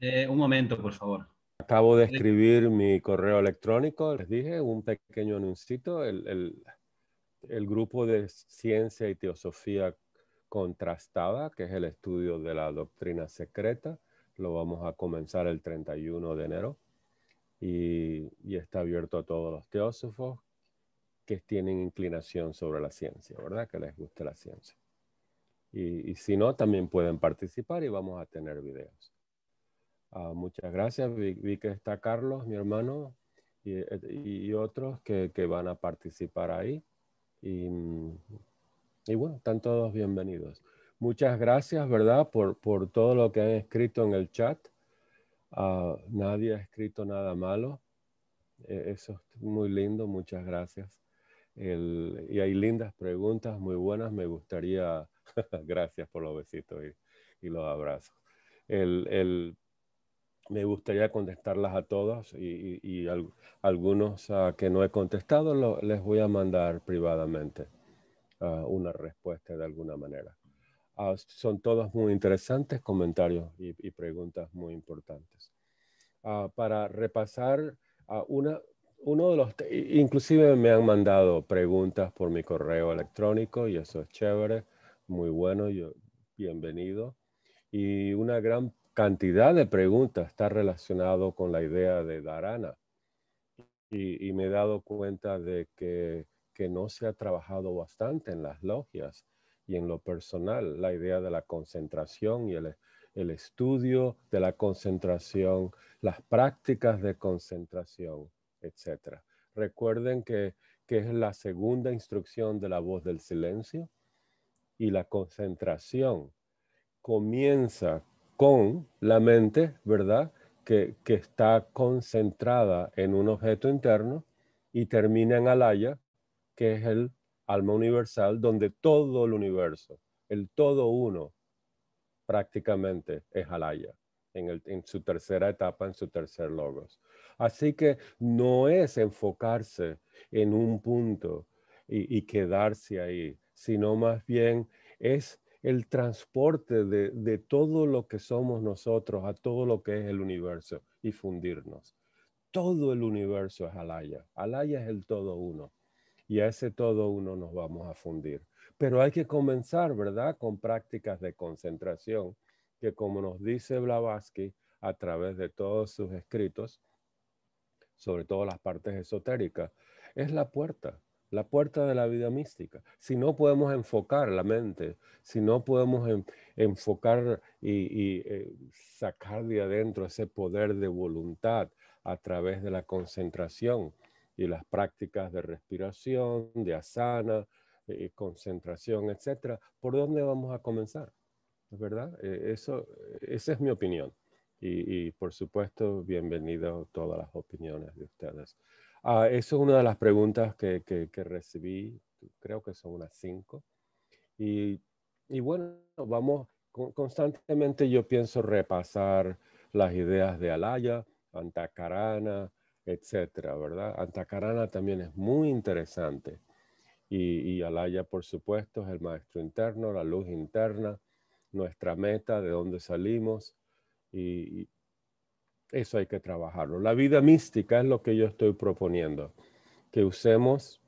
Eh, un momento, por favor. Acabo de eh, escribir mi correo electrónico, les dije, un pequeño anuncito. El, grupo de ciencia y teosofía contrastada, que es el estudio de la doctrina secreta, lo vamos a comenzar el 31 de enero y, y está abierto a todos los teósofos que tienen inclinación sobre la ciencia, ¿verdad? Que les guste la ciencia. Y, si no, también pueden participar y vamos a tener videos. Ah, muchas gracias. Vi, que está Carlos, mi hermano, y, eh, otros que, van a participar ahí. Mm, y, bueno, están todos bienvenidos. Muchas gracias, ¿verdad? Por, todo lo que han escrito en el chat. Ah, nadie ha escrito nada malo. E-, eso es muy lindo, muchas gracias. y hay lindas preguntas, muy buenas. Me gustaría Gracias por los besitos y, los abrazos. El, el, me gustaría contestarlas a todos y, y, algunos ah, que no he contestado les voy a mandar privadamente ah, una respuesta de alguna manera. Ah, son todos muy interesantes comentarios y, y preguntas muy importantes. para repasar, una, uno de los, inclusive me han mandado preguntas por mi correo electrónico y eso es chévere muy bueno, yo, bienvenido. Y una gran cantidad de preguntas está relacionado con la idea de darana Y, me he dado cuenta de que, que, no se ha trabajado bastante en las logias y en lo personal, la idea de la concentración y el, el estudio de la concentración, las prácticas de concentración, etc. Recuerden que, que es la segunda instrucción de la voz del silencio y la concentración comienza con la mente, ¿verdad? Que, está concentrada en un objeto interno y termina en Alaya, que es el alma universal, donde todo el universo, el todo uno, prácticamente es Alaya, en, su tercera etapa, en su tercer logos. Así que no es enfocarse en un punto y, y quedarse ahí, sino más bien es el transporte de, todo lo que somos nosotros a todo lo que es el universo y fundirnos. Todo el universo es Alaya. Alaya es el todo uno. Y a ese todo uno nos vamos a fundir. Pero hay que comenzar, ¿verdad?, con prácticas de concentración, que como nos dice Blavatsky a través de todos sus escritos, sobre todo las partes esotéricas, es la puerta la puerta de la vida mística. Si no podemos enfocar la mente, si no podemos enfocar y, eh, sacar de adentro ese poder de voluntad a través de la concentración y las prácticas de respiración, de asana, eh, eh, concentración, etc., ¿por dónde vamos a comenzar? ¿Verdad? E, eso, esa es mi opinión. Y, por supuesto, bienvenido todas las opiniones de ustedes. Ah, eso es una de las preguntas que, recibí, creo que son unas cinco. Y, y, bueno, vamos, constantemente yo pienso repasar las ideas de Alaya, Antacarana, etcétera, ¿verdad? Antacarana también es muy interesante. Y, y Alaya, por supuesto, es el maestro interno, la luz interna, nuestra meta, de dónde salimos. Y, eso hay que trabajarlo. La vida mística es lo que yo estoy proponiendo, que usemos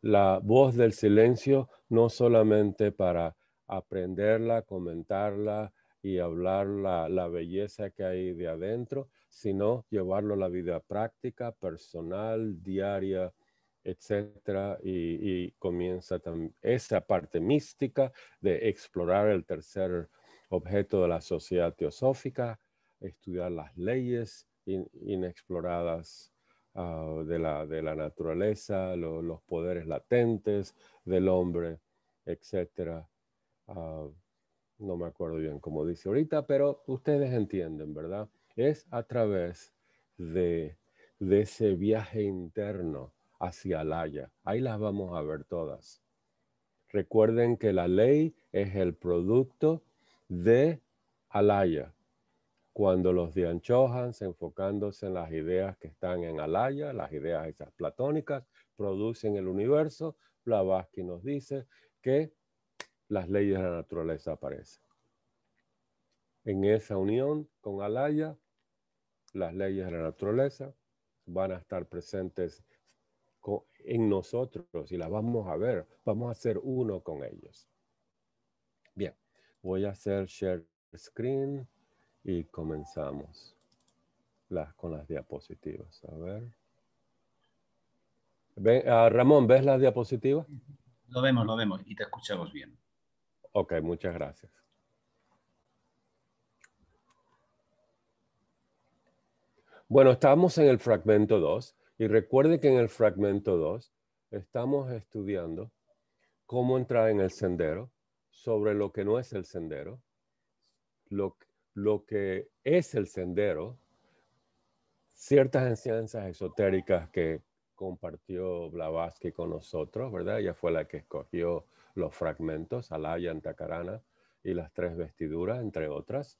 la voz del silencio no solamente para aprenderla, comentarla y hablar la, belleza que hay de adentro, sino llevarlo a la vida práctica, personal, diaria, etcétera, y, y comienza esa parte mística de explorar el tercer objeto de la sociedad teosófica, estudiar las leyes inexploradas ah, de, la, naturaleza, los poderes latentes del hombre, etc. Ah, no me acuerdo bien cómo dice ahorita, pero ustedes entienden, ¿verdad? Es a través de, ese viaje interno hacia Alaya. Ahí las vamos a ver todas. Recuerden que la ley es el producto de Alaya cuando los Dianchohans, enfocándose en las ideas que están en Alaya, las ideas esas platónicas, producen el universo, Blavatsky nos dice que las leyes de la naturaleza aparecen. En esa unión con Alaya, las leyes de la naturaleza van a estar presentes en nosotros y las vamos a ver, vamos a ser uno con ellos. Bien, voy a hacer share screen y comenzamos con las diapositivas. A ver. Ah, Ramón, ¿ves las diapositivas? Lo vemos, lo vemos y te escuchamos bien. Ok, muchas gracias. Bueno, estamos en el fragmento 2 y recuerde que en el fragmento 2 estamos estudiando cómo entrar en el sendero, sobre lo que no es el sendero, lo que lo que es el sendero, ciertas enseñanzas esotéricas que compartió Blavatsky con nosotros, ¿verdad? Ella fue la que escogió los fragmentos, Alaya, Antacarana y las tres vestiduras, entre otras,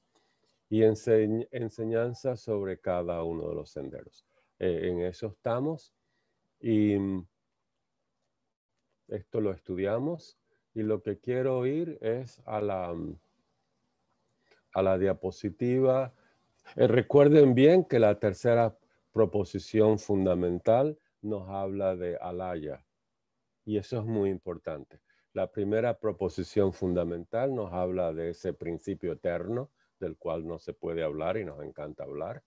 y enseñanzas sobre cada uno de los senderos. Eh, en eso estamos y mm, esto lo estudiamos y lo que quiero oír es a la mm, a la diapositiva. Eh, recuerden bien que la tercera proposición fundamental nos habla de alaya y eso es muy importante. La primera proposición fundamental nos habla de ese principio eterno del cual no se puede hablar y nos encanta hablar.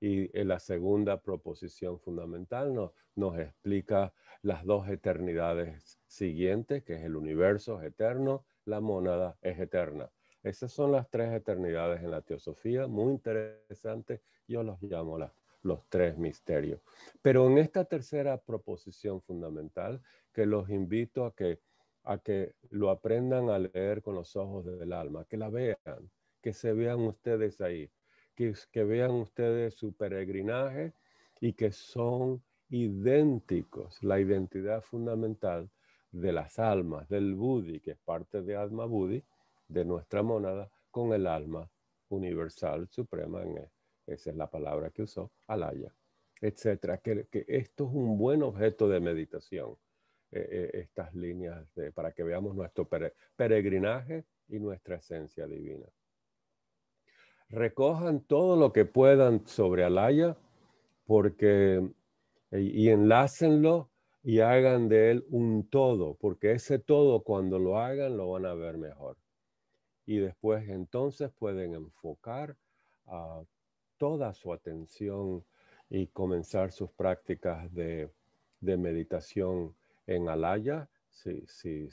Y eh, la segunda proposición fundamental nos, nos explica las dos eternidades siguientes, que es el universo es eterno, la mónada es eterna. Esas son las tres eternidades en la teosofía, muy interesantes. Yo los llamo los tres misterios. Pero en esta tercera proposición fundamental, que los invito a que, a que lo aprendan a leer con los ojos del alma, que la vean, que se vean ustedes ahí, que, que vean ustedes su peregrinaje y que son idénticos, la identidad fundamental de las almas, del Buddhi, que es parte de Alma Buddhi, de nuestra mónada con el alma universal, suprema, en, e, esa es la palabra que usó, alaya, etcétera. Que, esto es un buen objeto de meditación, eh, eh, estas líneas, para que veamos nuestro peregrinaje y nuestra esencia divina. Recojan todo lo que puedan sobre alaya, porque eh, y, y enlácenlo y hagan de él un todo, porque ese todo cuando lo hagan lo van a ver mejor y después entonces pueden enfocar ah, toda su atención y comenzar sus prácticas de, meditación en alaya, si, si,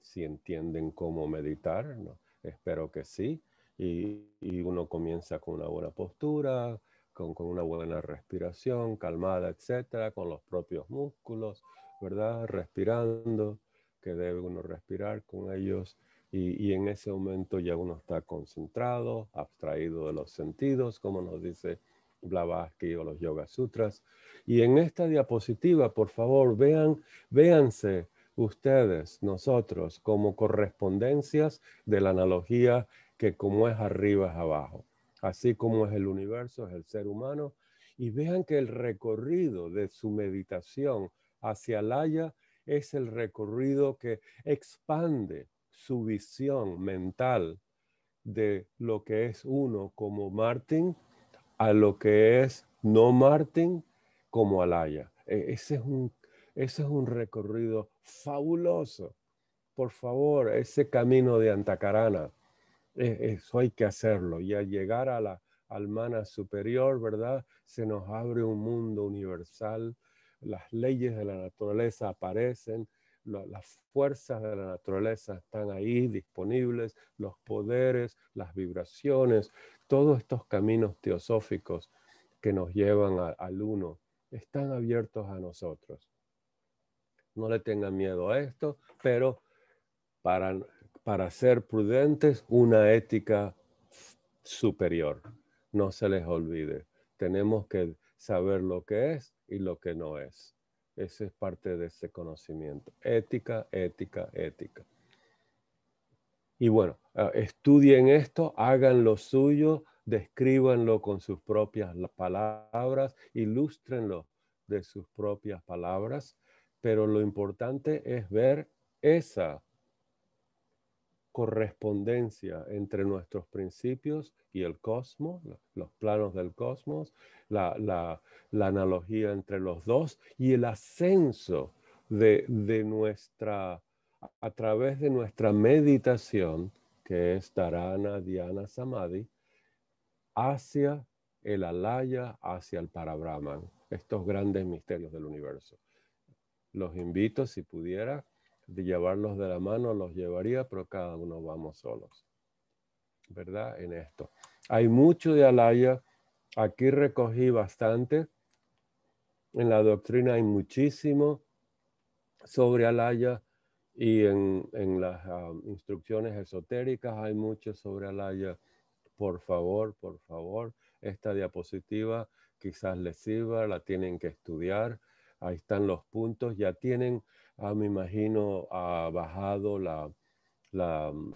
si, entienden cómo meditar, ¿no? espero que sí, y, uno comienza con una buena postura, con, con una buena respiración, calmada, etcétera, con los propios músculos, ¿verdad? Respirando, que debe uno respirar con ellos y, en ese momento ya uno está concentrado, abstraído de los sentidos, como nos dice Blavatsky o los Yoga Sutras. Y en esta diapositiva, por favor, vean, véanse ustedes, nosotros, como correspondencias de la analogía que como es arriba es abajo, así como es el universo, es el ser humano, y vean que el recorrido de su meditación hacia el haya es el recorrido que expande su visión mental de lo que es uno como Martin a lo que es no Martin como Alaya. E, ese es un, ese es un recorrido fabuloso. Por favor, ese camino de Antacarana, e, eso hay que hacerlo. Y al llegar a la almana superior, ¿verdad? Se nos abre un mundo universal, las leyes de la naturaleza aparecen, las fuerzas de la naturaleza están ahí disponibles, los poderes, las vibraciones, todos estos caminos teosóficos que nos llevan al uno, están abiertos a nosotros. No le tengan miedo a esto, pero para, para ser prudentes, una ética superior. No se les olvide. Tenemos que saber lo que es y lo que no es. Ese es parte de ese conocimiento. Ética, ética, ética. Y bueno, ah, estudien esto, hagan lo suyo, descríbanlo con sus propias palabras, ilústrenlo de sus propias palabras, pero lo importante es ver esa correspondencia entre nuestros principios y el cosmos, los planos del cosmos, la, analogía entre los dos y el ascenso de, nuestra, a través de nuestra meditación, que es tarana Dhyana, Samadhi, hacia el Alaya, hacia el Parabrahman, estos grandes misterios del universo. Los invito, si pudiera, de llevarlos de la mano los llevaría, pero cada uno vamos solos. ¿Verdad? En esto. Hay mucho de Alaya. Aquí recogí bastante. En la doctrina hay muchísimo sobre Alaya y en, las ah, instrucciones esotéricas hay mucho sobre Alaya. Por favor, por favor, esta diapositiva quizás les sirva, la tienen que estudiar. Ahí están los puntos, ya tienen ah, me imagino, ha bajado la, la mm,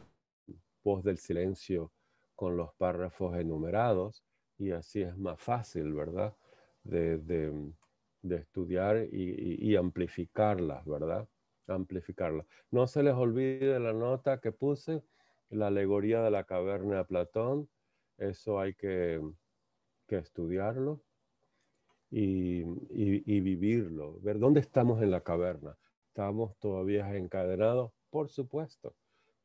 voz del silencio con los párrafos enumerados y así es más fácil, ¿verdad? De, mm, de, estudiar y, y, y, amplificarlas, ¿verdad? Amplificarlas. No se les olvide la nota que puse, la alegoría de la caverna de Platón, eso hay que, que estudiarlo y, y, vivirlo, ver dónde estamos en la caverna, estamos todavía encadenados, por supuesto,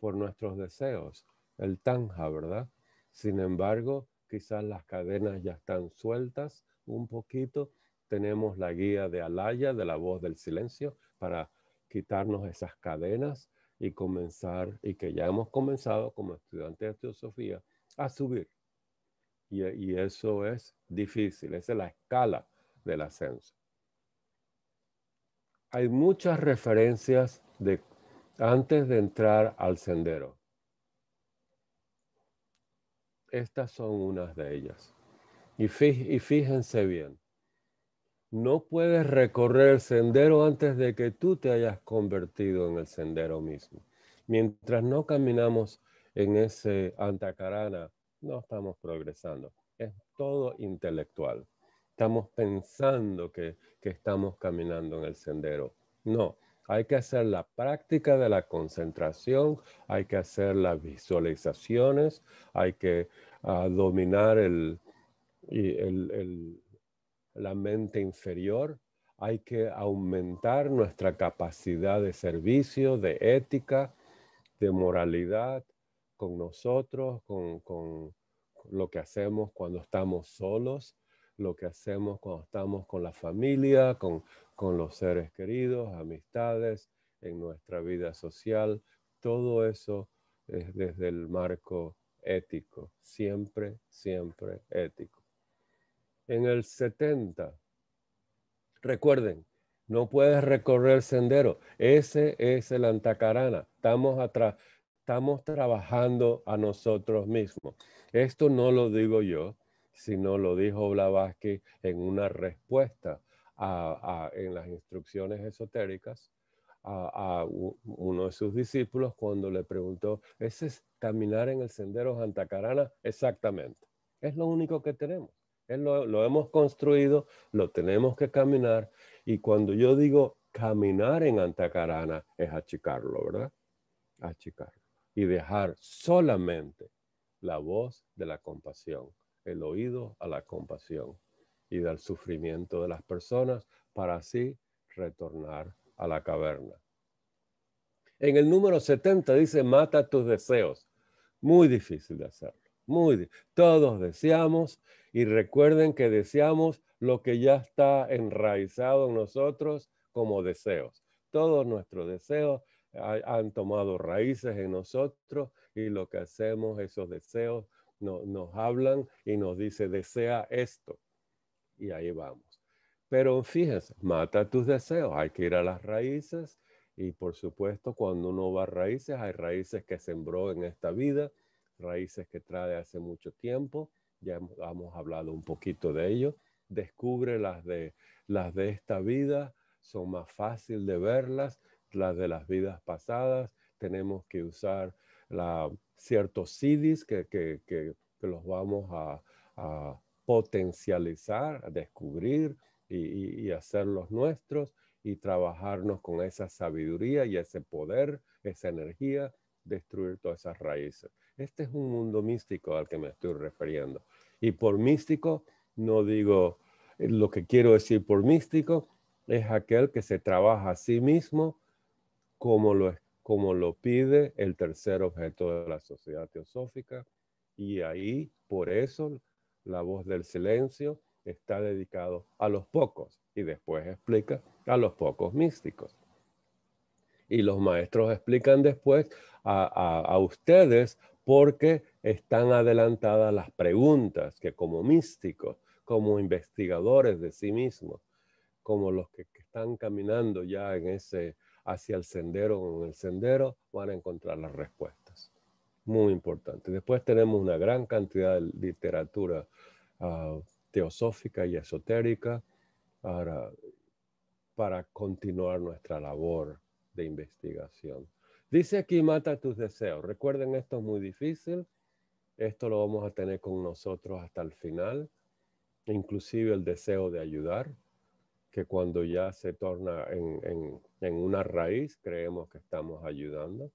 por nuestros deseos, el tanja, ¿verdad? Sin embargo, quizás las cadenas ya están sueltas un poquito. Tenemos la guía de Alaya, de la voz del silencio, para quitarnos esas cadenas y comenzar, y que ya hemos comenzado como estudiantes de teosofía, a subir. Y, y eso es difícil, esa es la escala del ascenso hay muchas referencias de antes de entrar al sendero. Estas son unas de ellas. Y, fíjense bien, no puedes recorrer el sendero antes de que tú te hayas convertido en el sendero mismo. Mientras no caminamos en ese antacarana, no estamos progresando. Es todo intelectual estamos pensando que, estamos caminando en el sendero. No, hay que hacer la práctica de la concentración, hay que hacer las visualizaciones, hay que ah, dominar la mente inferior, hay que aumentar nuestra capacidad de servicio, de ética, de moralidad con nosotros, con lo que hacemos cuando estamos solos, lo que hacemos cuando estamos con la familia, con, los seres queridos, amistades, en nuestra vida social. Todo eso es desde el marco ético, siempre, siempre ético. En el 70, recuerden, no puedes recorrer sendero. Ese es el antacarana. Estamos atrás estamos trabajando a nosotros mismos. Esto no lo digo yo, sino lo dijo Blavatsky en una respuesta a, en las instrucciones esotéricas a, uno de sus discípulos cuando le preguntó, ¿ese es caminar en el sendero antacarana Exactamente, es lo único que tenemos. Es lo, lo hemos construido, lo tenemos que caminar. Y cuando yo digo caminar en Antacarana, es achicarlo, ¿verdad? Achicarlo. Y dejar solamente la voz de la compasión el oído a la compasión y del sufrimiento de las personas para así retornar a la caverna. En el número 70 dice, mata tus deseos. Muy difícil de hacerlo. Muy Todos deseamos y recuerden que deseamos lo que ya está enraizado en nosotros como deseos. Todos nuestros deseos eh, han tomado raíces en nosotros y lo que hacemos, esos deseos, no, nos hablan y nos dice, desea esto. Y ahí vamos. Pero fíjense, mata tus deseos, hay que ir a las raíces y por supuesto cuando uno va a raíces, hay raíces que sembró en esta vida, raíces que trae hace mucho tiempo, ya hemos, hablado un poquito de ello, descubre las de, las de esta vida, son más fácil de verlas, las de las vidas pasadas, tenemos que usar la, ciertos CDs que, los vamos a, potencializar, a descubrir y, y hacerlos nuestros y trabajarnos con esa sabiduría y ese poder, esa energía, destruir todas esas raíces. Este es un mundo místico al que me estoy refiriendo. Y por místico no digo, eh, lo que quiero decir por místico es aquel que se trabaja a sí mismo como lo es como lo pide el tercer objeto de la sociedad teosófica. Y ahí, por eso, la voz del silencio está dedicado a los pocos y después explica a los pocos místicos. Y los maestros explican después a, a, ustedes porque están adelantadas las preguntas que como místicos, como investigadores de sí mismos, como los que están caminando ya en ese hacia el sendero o en el sendero van a encontrar las respuestas. Muy importante. Después tenemos una gran cantidad de literatura ah, teosófica y esotérica para, para continuar nuestra labor de investigación. Dice aquí, mata tus deseos. Recuerden, esto es muy difícil. Esto lo vamos a tener con nosotros hasta el final, inclusive el deseo de ayudar que cuando ya se torna en, en, en una raíz, creemos que estamos ayudando,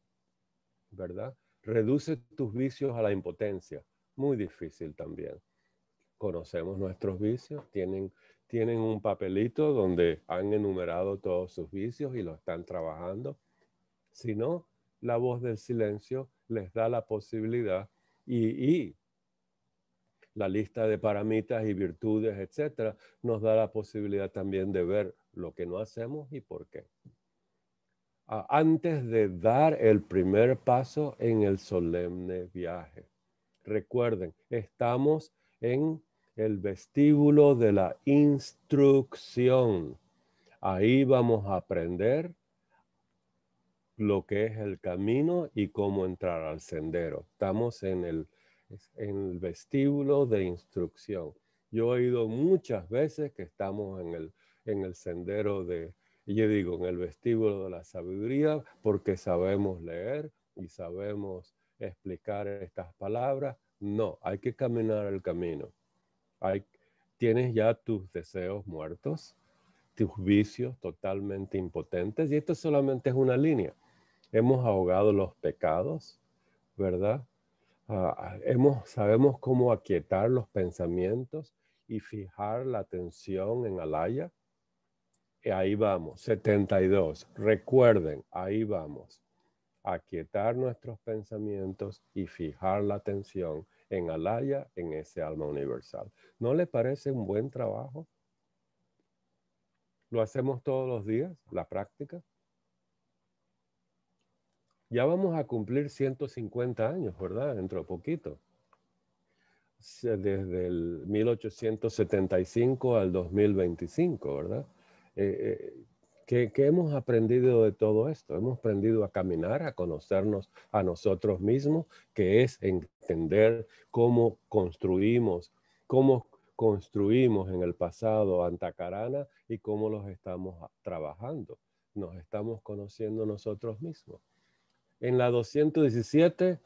¿verdad? Reduce tus vicios a la impotencia, muy difícil también. Conocemos nuestros vicios, tienen, tienen un papelito donde han enumerado todos sus vicios y lo están trabajando. Si no, la voz del silencio les da la posibilidad y, y la lista de paramitas y virtudes, etcétera, nos da la posibilidad también de ver lo que no hacemos y por qué. Antes de dar el primer paso en el solemne viaje. Recuerden, estamos en el vestíbulo de la instrucción. Ahí vamos a aprender lo que es el camino y cómo entrar al sendero. Estamos en el en el vestíbulo de instrucción. Yo he oído muchas veces que estamos en el, sendero de, yo digo, en el vestíbulo de la sabiduría, porque sabemos leer y sabemos explicar estas palabras. No, hay que caminar el camino. Hay, tienes ya tus deseos muertos, tus vicios totalmente impotentes, y esto solamente es una línea. Hemos ahogado los pecados, ¿verdad? hemos, sabemos cómo aquietar los pensamientos y fijar la atención en Alaya. Y ahí vamos, 72. Recuerden, ahí vamos. Aquietar nuestros pensamientos y fijar la atención en Alaya, en ese alma universal. ¿No le parece un buen trabajo? ¿Lo hacemos todos los días, la práctica? Ya vamos a cumplir 150 años, ¿verdad? Dentro de poquito. Desde el 1875 al 2025, ¿verdad? Eh, eh, ¿qué, ¿Qué hemos aprendido de todo esto? Hemos aprendido a caminar, a conocernos a nosotros mismos, que es entender cómo construimos, cómo construimos en el pasado Antacarana y cómo los estamos trabajando. Nos estamos conociendo nosotros mismos en la 217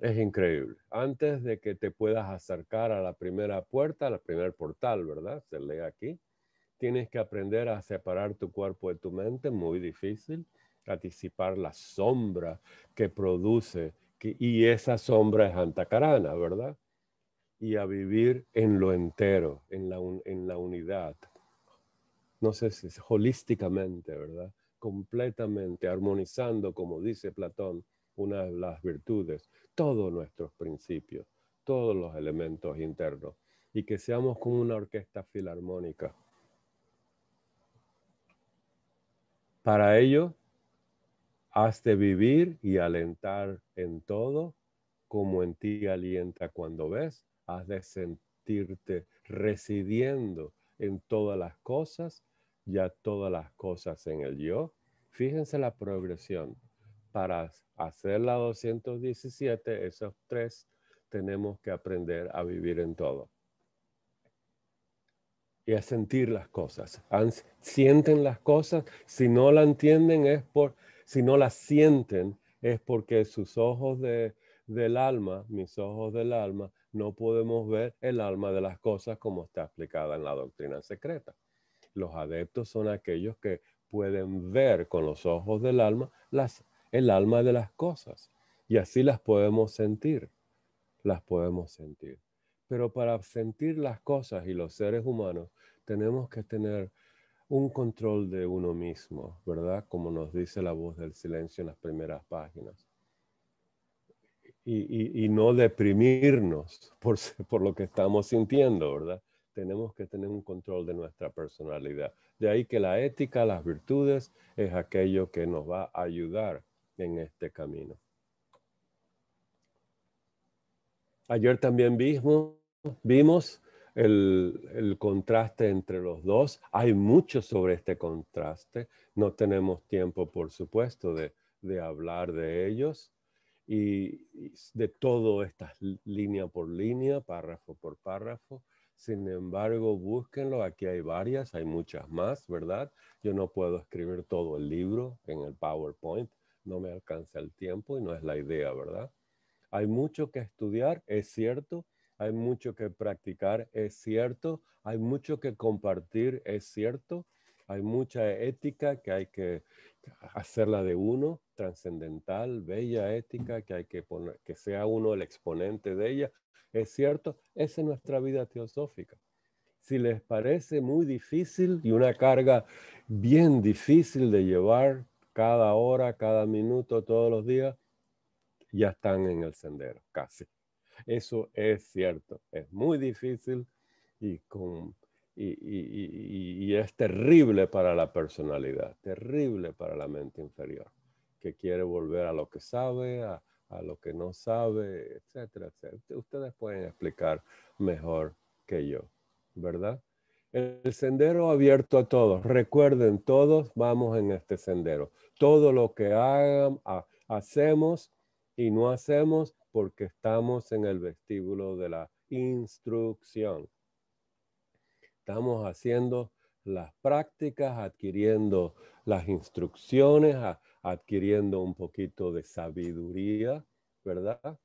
es increíble. Antes de que te puedas acercar a la primera puerta, al primer portal, ¿verdad? Se lee aquí. Tienes que aprender a separar tu cuerpo de tu mente, muy difícil. A la sombra que produce, y esa sombra es antacarana, ¿verdad? Y a vivir en lo entero, en la, en la unidad. No sé si es holísticamente, ¿verdad? completamente, armonizando, como dice Platón, una de las virtudes, todos nuestros principios, todos los elementos internos, y que seamos como una orquesta filarmónica. Para ello, has de vivir y alentar en todo, como en ti alienta cuando ves, has de sentirte residiendo en todas las cosas ya todas las cosas en el yo. Fíjense la progresión. Para hacer la 217, esos tres, tenemos que aprender a vivir en todo. Y a sentir las cosas. Sienten las cosas. Si no la entienden es por, si no las sienten es porque sus ojos del alma, mis ojos del alma, no podemos ver el alma de las cosas como está explicada en la doctrina secreta. Los adeptos son aquellos que pueden ver con los ojos del alma el alma de las cosas y así las podemos sentir, las podemos sentir. Pero para sentir las cosas y los seres humanos tenemos que tener un control de uno mismo, ¿verdad? Como nos dice la voz del silencio en las primeras páginas. Y, no deprimirnos por lo que estamos sintiendo, ¿verdad? tenemos que tener un control de nuestra personalidad. De ahí que la ética, las virtudes, es aquello que nos va a ayudar en este camino. Ayer también vimos, vimos el, contraste entre los dos. Hay mucho sobre este contraste. No tenemos tiempo, por supuesto, de, de hablar de ellos y de todo estas línea por línea, párrafo por párrafo sin embargo, búsquenlo. Aquí hay varias, hay muchas más, ¿verdad? Yo no puedo escribir todo el libro en el PowerPoint. No me alcanza el tiempo y no es la idea, ¿verdad? Hay mucho que estudiar, es cierto. Hay mucho que practicar, es cierto. Hay mucho que compartir, es cierto. Hay mucha ética que hay que hacerla de uno, trascendental, bella ética, que hay que poner, que sea uno el exponente de ella. Es cierto, esa es nuestra vida teosófica. Si les parece muy difícil y una carga bien difícil de llevar cada hora, cada minuto, todos los días, ya están en el sendero, casi. Eso es cierto, es muy difícil y con y, es terrible para la personalidad, terrible para la mente inferior, que quiere volver a lo que sabe, a, lo que no sabe, etcétera, etcétera. Ustedes pueden explicar mejor que yo, ¿verdad? El sendero abierto a todos. Recuerden, todos vamos en este sendero. Todo lo que hagan, hacemos y no hacemos porque estamos en el vestíbulo de la instrucción. Estamos haciendo las prácticas, adquiriendo las instrucciones, adquiriendo un poquito de sabiduría, ¿verdad?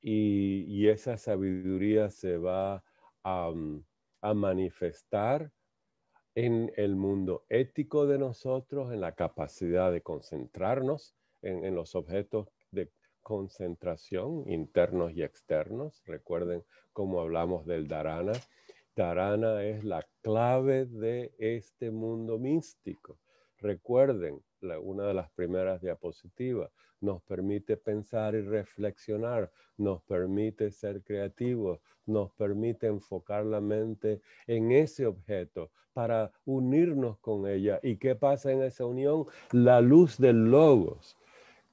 Y, esa sabiduría se va mm, a, manifestar en el mundo ético de nosotros, en la capacidad de concentrarnos en, en, los objetos de concentración internos y externos. Recuerden cómo hablamos del dharana Tarana es la clave de este mundo místico. Recuerden, una de las primeras diapositivas, nos permite pensar y reflexionar, nos permite ser creativos, nos permite enfocar la mente en ese objeto para unirnos con ella. ¿Y qué pasa en esa unión? La luz del logos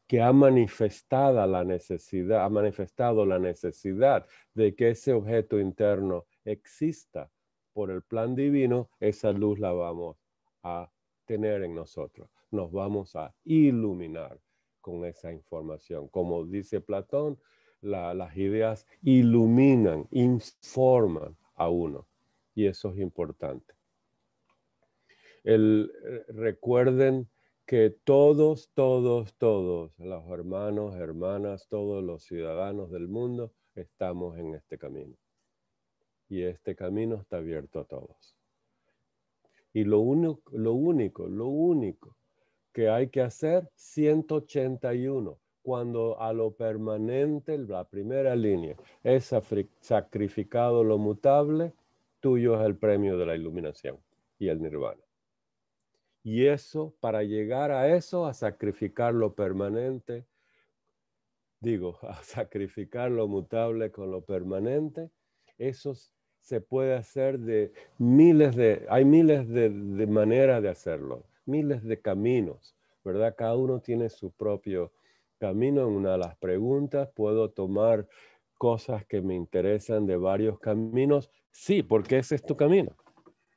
que ha la necesidad, ha manifestado la necesidad de que ese objeto interno exista por el plan divino, esa luz la vamos a tener en nosotros. Nos vamos a iluminar con esa información. Como dice Platón, las ideas iluminan, informan a uno. Y eso es importante. El, recuerden que todos, todos, todos, los hermanos, hermanas, todos los ciudadanos del mundo, estamos en este camino y este camino está abierto a todos. Y lo único, lo único, lo único que hay que hacer, 181, cuando a lo permanente, la primera línea, es sacrificado lo mutable, tuyo es el premio de la iluminación y el nirvana. Y eso, para llegar a eso, a sacrificar lo permanente, digo, a sacrificar lo mutable con lo permanente, esos se puede hacer de miles de, hay miles de, maneras de hacerlo, miles de caminos, ¿verdad? Cada uno tiene su propio camino. En una de las preguntas puedo tomar cosas que me interesan de varios caminos. Sí, porque ese es tu camino,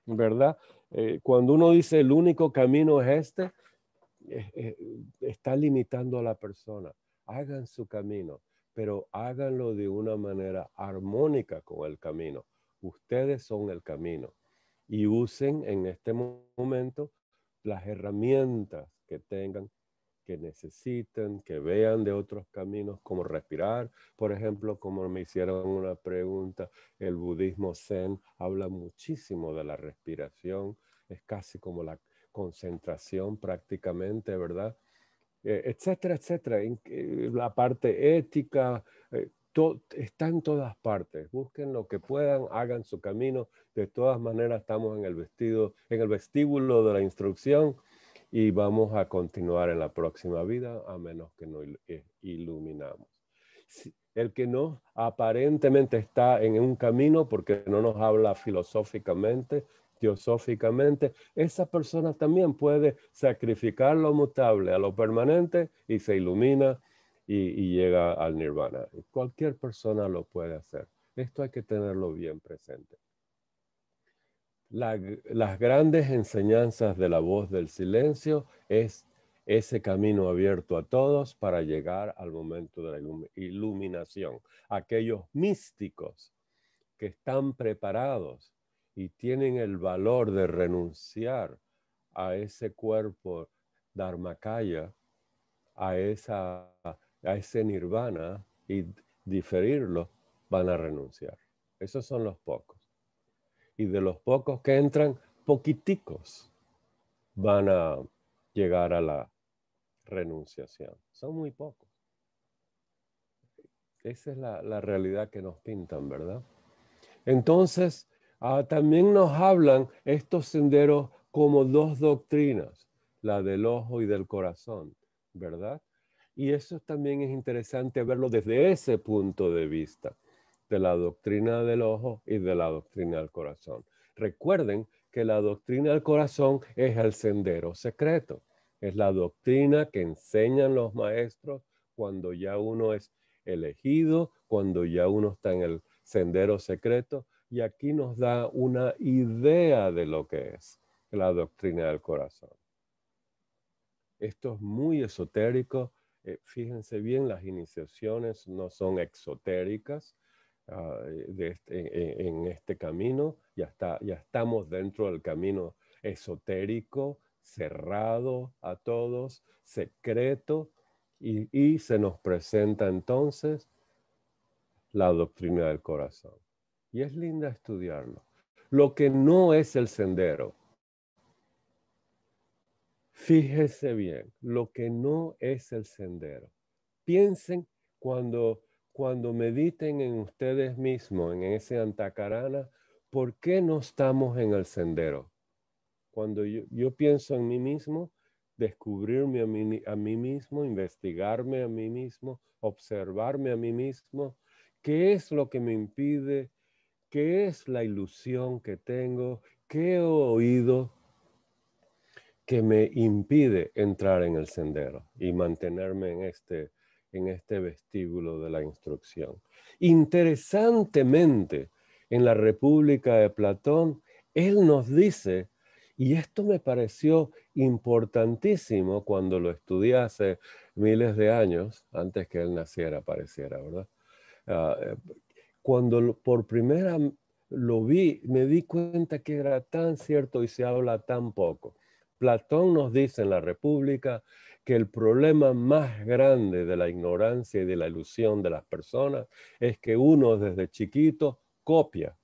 ¿verdad? Eh, cuando uno dice el único camino es este, eh, eh, está limitando a la persona. Hagan su camino, pero háganlo de una manera armónica con el camino. Ustedes son el camino y usen en este momento las herramientas que tengan, que necesiten, que vean de otros caminos, como respirar, por ejemplo, como me hicieron una pregunta, el budismo zen habla muchísimo de la respiración, es casi como la concentración prácticamente, ¿verdad? Eh, etcétera, etcétera, la parte ética, eh, está en todas partes. Busquen lo que puedan, hagan su camino. De todas maneras, estamos en el vestido, en el vestíbulo de la instrucción y vamos a continuar en la próxima vida a menos que no iluminamos. El que no aparentemente está en un camino porque no nos habla filosóficamente, teosóficamente, esa persona también puede sacrificar lo mutable a lo permanente y se ilumina y, llega al nirvana. Cualquier persona lo puede hacer. Esto hay que tenerlo bien presente. las grandes enseñanzas de la voz del silencio es ese camino abierto a todos para llegar al momento de la iluminación. Aquellos místicos que están preparados y tienen el valor de renunciar a ese cuerpo dharmakaya, a esa a ese nirvana y diferirlo, van a renunciar. Esos son los pocos. Y de los pocos que entran, poquiticos van a llegar a la renunciación. Son muy pocos. Esa es la, realidad que nos pintan, ¿verdad? Entonces, ah, también nos hablan estos senderos como dos doctrinas, la del ojo y del corazón, ¿verdad? Y eso también es interesante verlo desde ese punto de vista, de la doctrina del ojo y de la doctrina del corazón. Recuerden que la doctrina del corazón es el sendero secreto, es la doctrina que enseñan los maestros cuando ya uno es elegido, cuando ya uno está en el sendero secreto, y aquí nos da una idea de lo que es la doctrina del corazón. Esto es muy esotérico, eh, fíjense bien, las iniciaciones no son exotéricas ah, eh, este, en, este camino, ya, estamos dentro del camino esotérico, cerrado a todos, secreto, y, y se nos presenta entonces la doctrina del corazón. Y es linda estudiarlo. Lo que no es el sendero, Fíjese bien, lo que no es el sendero. Piensen cuando, cuando mediten en ustedes mismos, en ese antacarana, ¿por qué no estamos en el sendero? Cuando yo, pienso en mí mismo, descubrirme mí, a mí mismo, investigarme a mí mismo, observarme a mí mismo, qué es lo que me impide, qué es la ilusión que tengo, qué he oído, que me impide entrar en el sendero y mantenerme en este, en este vestíbulo de la instrucción. Interesantemente, en la República de Platón, él nos dice, y esto me pareció importantísimo cuando lo estudié hace miles de años, antes que él naciera, pareciera, ¿verdad? Ah, cuando por primera lo vi, me di cuenta que era tan cierto y se habla tan poco. Platón nos dice en la República que el problema más grande de la ignorancia y de la ilusión de las personas es que uno desde chiquito copia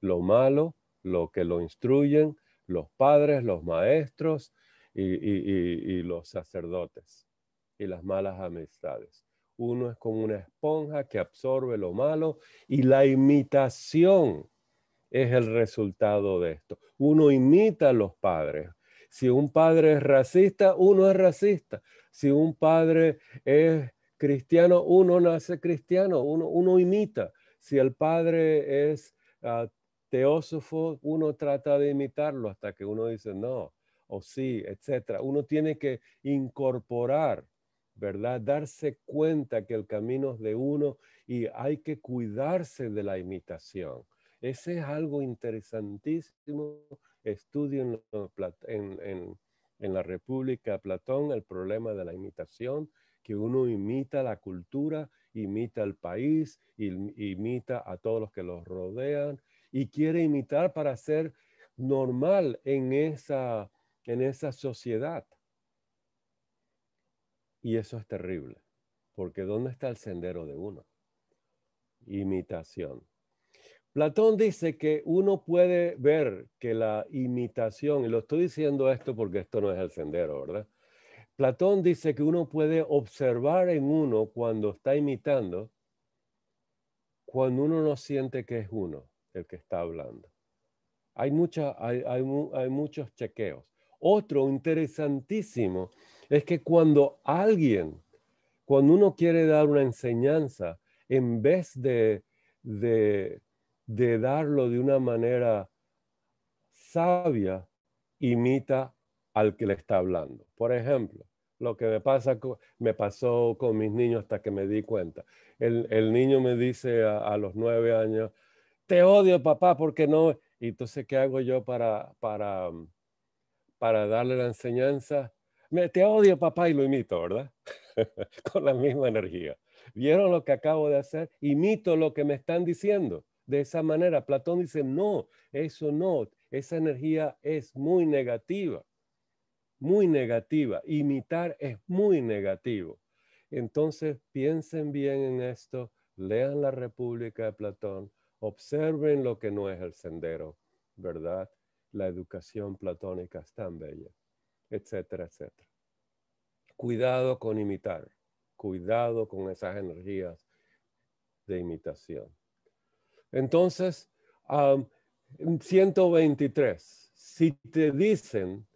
lo malo, lo que lo instruyen los padres, los maestros y, los sacerdotes y las malas amistades. Uno es como una esponja que absorbe lo malo y la imitación es el resultado de esto. Uno imita a los padres, si un padre es racista, uno es racista. Si un padre es cristiano, uno nace cristiano, uno, imita. Si el padre es ah, teósofo, uno trata de imitarlo hasta que uno dice no o sí, etc. Uno tiene que incorporar, ¿verdad? Darse cuenta que el camino es de uno y hay que cuidarse de la imitación. Ese es algo interesantísimo Estudio en, la República Platón el problema de la imitación, que uno imita la cultura, imita el país, imita a todos los que los rodean y quiere imitar para ser normal en esa, en esa sociedad. Y eso es terrible, porque ¿dónde está el sendero de uno? Imitación. Platón dice que uno puede ver que la imitación, y lo estoy diciendo esto porque esto no es el sendero, ¿verdad? Platón dice que uno puede observar en uno cuando está imitando, cuando uno no siente que es uno el que está hablando. Hay, muchos chequeos. Otro interesantísimo es que cuando alguien, cuando uno quiere dar una enseñanza, en vez de de darlo de una manera sabia, imita al que le está hablando. Por ejemplo, lo que me, pasa, me pasó con mis niños hasta que me di cuenta. El, niño me dice a, los nueve años, te odio papá porque no... Y entonces, ¿qué hago yo para, para, para darle la enseñanza? Me, te odio papá y lo imito, ¿verdad? con la misma energía. ¿Vieron lo que acabo de hacer? Imito lo que me están diciendo de esa manera. Platón dice, no, eso no, esa energía es muy negativa, muy negativa. Imitar es muy negativo. Entonces piensen bien en esto, lean la República de Platón, observen lo que no es el sendero, ¿verdad? La educación platónica es tan bella, etcétera, etcétera. Cuidado con imitar, cuidado con esas energías de imitación. Entonces, 123. Si te dicen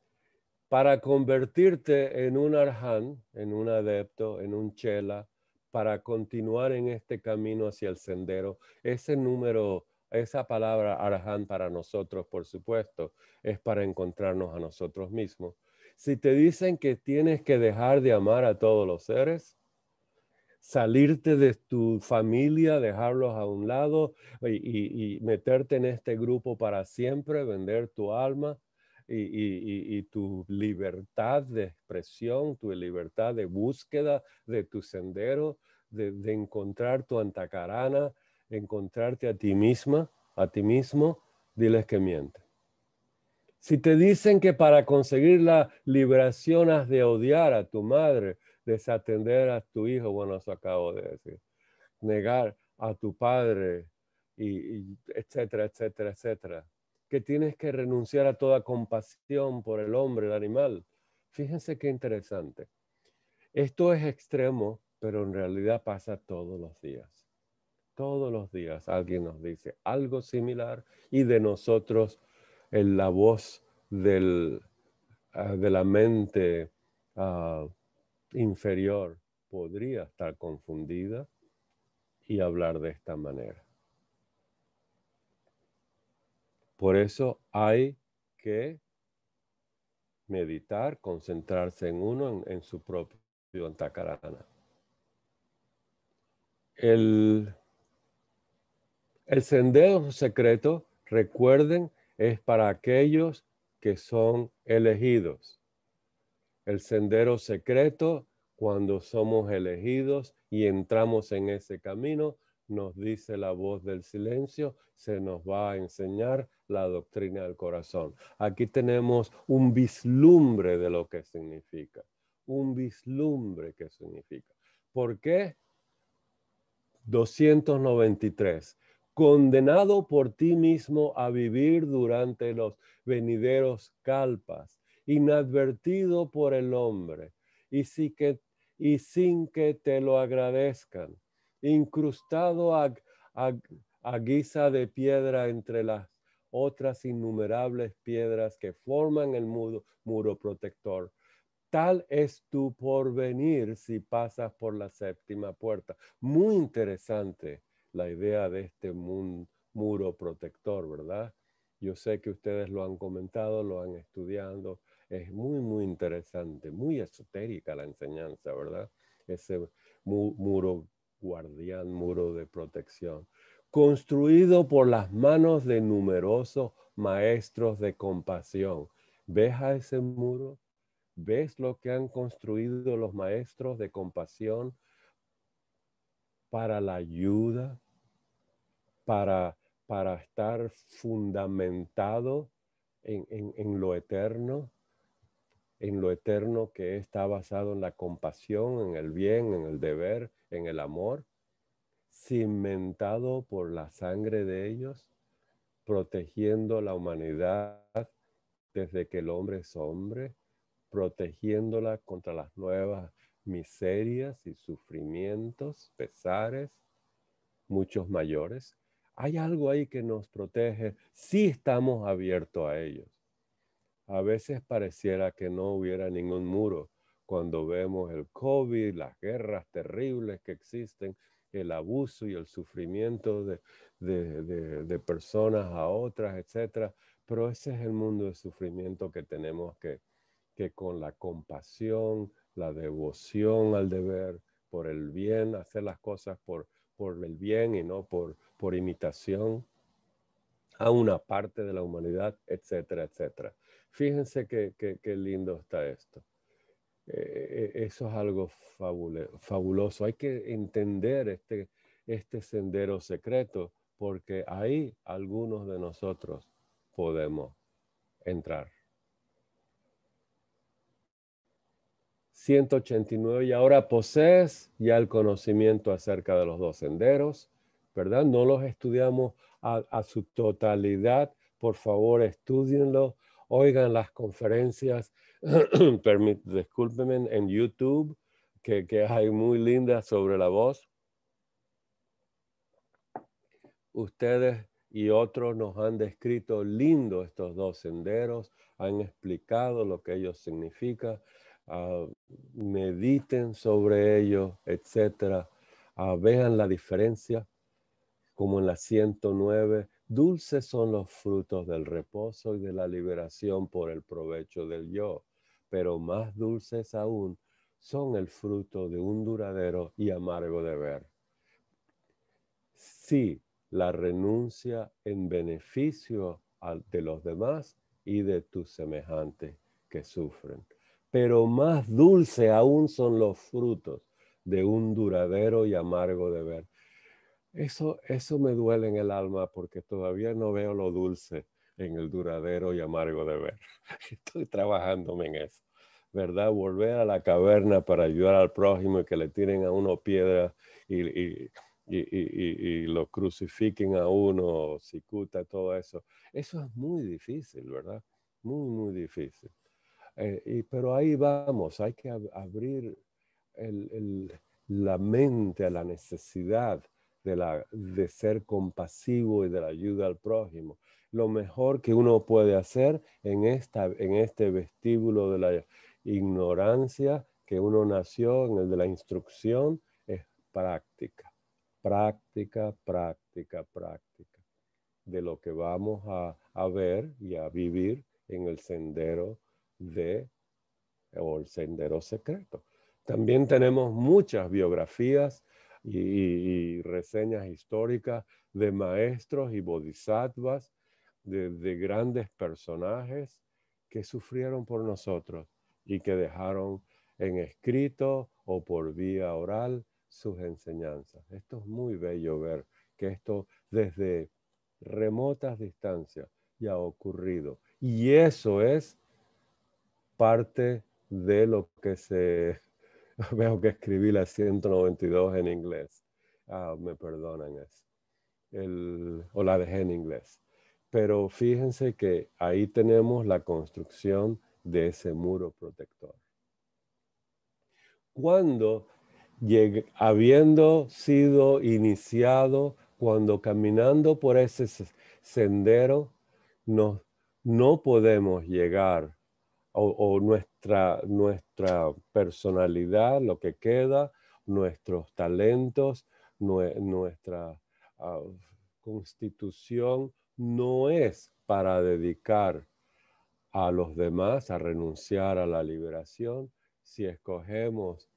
para convertirte en un arhan, en un adepto, en un chela, para continuar en este camino hacia el sendero, ese número, esa palabra arhan para nosotros, por supuesto, es para encontrarnos a nosotros mismos. Si te dicen que tienes que dejar de amar a todos los seres, salirte de tu familia, dejarlos a un lado y, meterte en este grupo para siempre, vender tu alma y, tu libertad de expresión, tu libertad de búsqueda de tu sendero, de, encontrar tu antacarana, encontrarte a ti misma, a ti mismo, diles que miente. Si te dicen que para conseguir la liberación has de odiar a tu madre, desatender a tu hijo, bueno, eso acabo de decir, negar a tu padre, y, etcétera, etcétera, etcétera. Que tienes que renunciar a toda compasión por el hombre, el animal. Fíjense qué interesante. Esto es extremo, pero en realidad pasa todos los días. Todos los días alguien nos dice algo similar y de nosotros en la voz del, ah, de la mente ah, inferior podría estar confundida y hablar de esta manera. Por eso hay que meditar, concentrarse en uno, en, su propio antacarana. El, el sendero secreto, recuerden, es para aquellos que son elegidos el sendero secreto, cuando somos elegidos y entramos en ese camino, nos dice la voz del silencio, se nos va a enseñar la doctrina del corazón. Aquí tenemos un vislumbre de lo que significa, un vislumbre que significa. ¿Por qué? 293. Condenado por ti mismo a vivir durante los venideros calpas inadvertido por el hombre, y, sin que te lo agradezcan, incrustado a, guisa de piedra entre las otras innumerables piedras que forman el muro, protector. Tal es tu porvenir si pasas por la séptima puerta. Muy interesante la idea de este muro protector, ¿verdad? Yo sé que ustedes lo han comentado, lo han estudiado, es muy, muy interesante, muy esotérica la enseñanza, ¿verdad? Ese muro guardián, muro de protección, construido por las manos de numerosos maestros de compasión. ¿Ves a ese muro? ¿Ves lo que han construido los maestros de compasión para la ayuda, para, estar fundamentado en, en lo eterno? en lo eterno que está basado en la compasión, en el bien, en el deber, en el amor, cimentado por la sangre de ellos, protegiendo la humanidad desde que el hombre es hombre, protegiéndola contra las nuevas miserias y sufrimientos, pesares, muchos mayores. Hay algo ahí que nos protege si estamos abiertos a ellos. A veces pareciera que no hubiera ningún muro cuando vemos el COVID, las guerras terribles que existen, el abuso y el sufrimiento de, personas a otras, etc. Pero ese es el mundo de sufrimiento que tenemos que, con la compasión, la devoción al deber, por el bien, hacer las cosas por, el bien y no por, por imitación a una parte de la humanidad, etcétera, etcétera. Fíjense qué, lindo está esto. Eh, eh, eso es algo fabuloso. Hay que entender este, este, sendero secreto porque ahí algunos de nosotros podemos entrar. 189 y ahora posees ya el conocimiento acerca de los dos senderos, ¿verdad? No los estudiamos a, a su totalidad, por favor estudienlo oigan las conferencias, discúlpenme, en YouTube, que, hay muy lindas sobre la voz. Ustedes y otros nos han descrito lindo estos dos senderos, han explicado lo que ellos significan, ah, mediten sobre ellos, etcétera. Ah, vean la diferencia, como en la 109, Dulces son los frutos del reposo y de la liberación por el provecho del yo, pero más dulces aún son el fruto de un duradero y amargo deber. Sí, la renuncia en beneficio de los demás y de tus semejantes que sufren. Pero más dulce aún son los frutos de un duradero y amargo deber. Eso, eso me duele en el alma porque todavía no veo lo dulce en el duradero y amargo de ver. Estoy trabajándome en eso, ¿verdad? Volver a la caverna para ayudar al prójimo y que le tiren a uno piedra y, lo crucifiquen a uno, cicuta, todo eso. Eso es muy difícil, ¿verdad? Muy, muy difícil. Eh, y, pero ahí vamos, hay que abrir la mente a la necesidad de, ser compasivo y de la ayuda al prójimo. Lo mejor que uno puede hacer en, este vestíbulo de la ignorancia que uno nació, en el de la instrucción, es práctica, práctica, práctica, práctica, de lo que vamos a, a ver y a vivir en el sendero de o el sendero secreto. También tenemos muchas biografías y, reseñas históricas de maestros y bodhisattvas, de grandes personajes que sufrieron por nosotros y que dejaron en escrito o por vía oral sus enseñanzas. Esto es muy bello ver que esto desde remotas distancias ya ha ocurrido. Y eso es parte de lo que se veo que escribí la 192 en inglés. Ah, me perdonan eso. o la dejé en inglés. Pero fíjense que ahí tenemos la construcción de ese muro protector. Cuando, habiendo sido iniciado, cuando caminando por ese sendero, no, no podemos llegar o, nuestra, personalidad, lo que queda, nuestros talentos, nuestra ah, constitución, no es para dedicar a los demás a renunciar a la liberación si escogemos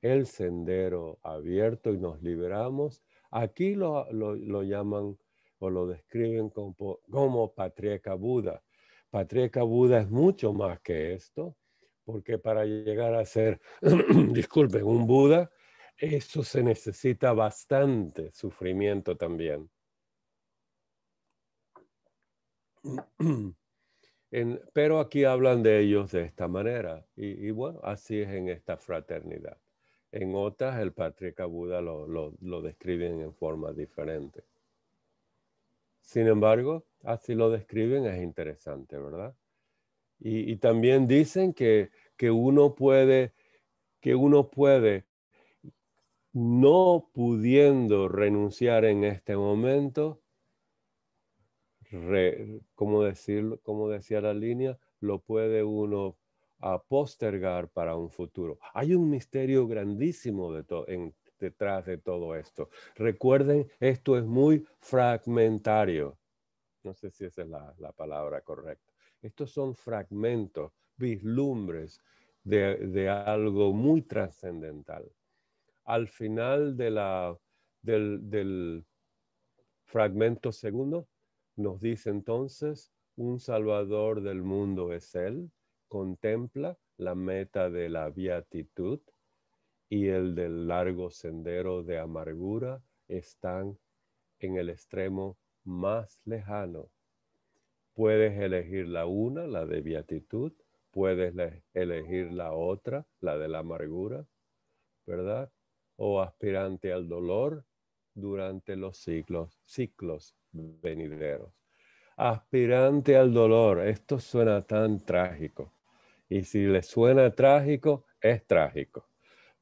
el sendero abierto y nos liberamos. Aquí lo, llaman o lo describen como, como Patriarca Buda, Patrieka Buda es mucho más que esto, porque para llegar a ser, disculpen, un Buda, eso se necesita bastante sufrimiento también. pero aquí hablan de ellos de esta manera. Y, bueno, así es en esta fraternidad. En otras, el Patriarca Buda lo, lo describen en forma diferente. Sin embargo, así lo describen, es interesante, ¿verdad? Y, también dicen que, uno puede, que uno puede, no pudiendo renunciar en este momento, como decía la línea? Lo puede uno a postergar para un futuro. Hay un misterio grandísimo detrás de todo esto. Recuerden, esto es muy fragmentario. No sé si esa es la, palabra correcta. Estos son fragmentos, vislumbres de, algo muy trascendental. Al final de del, del fragmento segundo nos dice entonces, un Salvador del mundo es Él, contempla la meta de la beatitud y el del largo sendero de amargura están en el extremo más lejano. Puedes elegir la una, la de beatitud, puedes elegir la otra, la de la amargura, ¿verdad? O aspirante al dolor durante los ciclos, ciclos venideros. Aspirante al dolor, esto suena tan trágico. Y si le suena trágico, es trágico,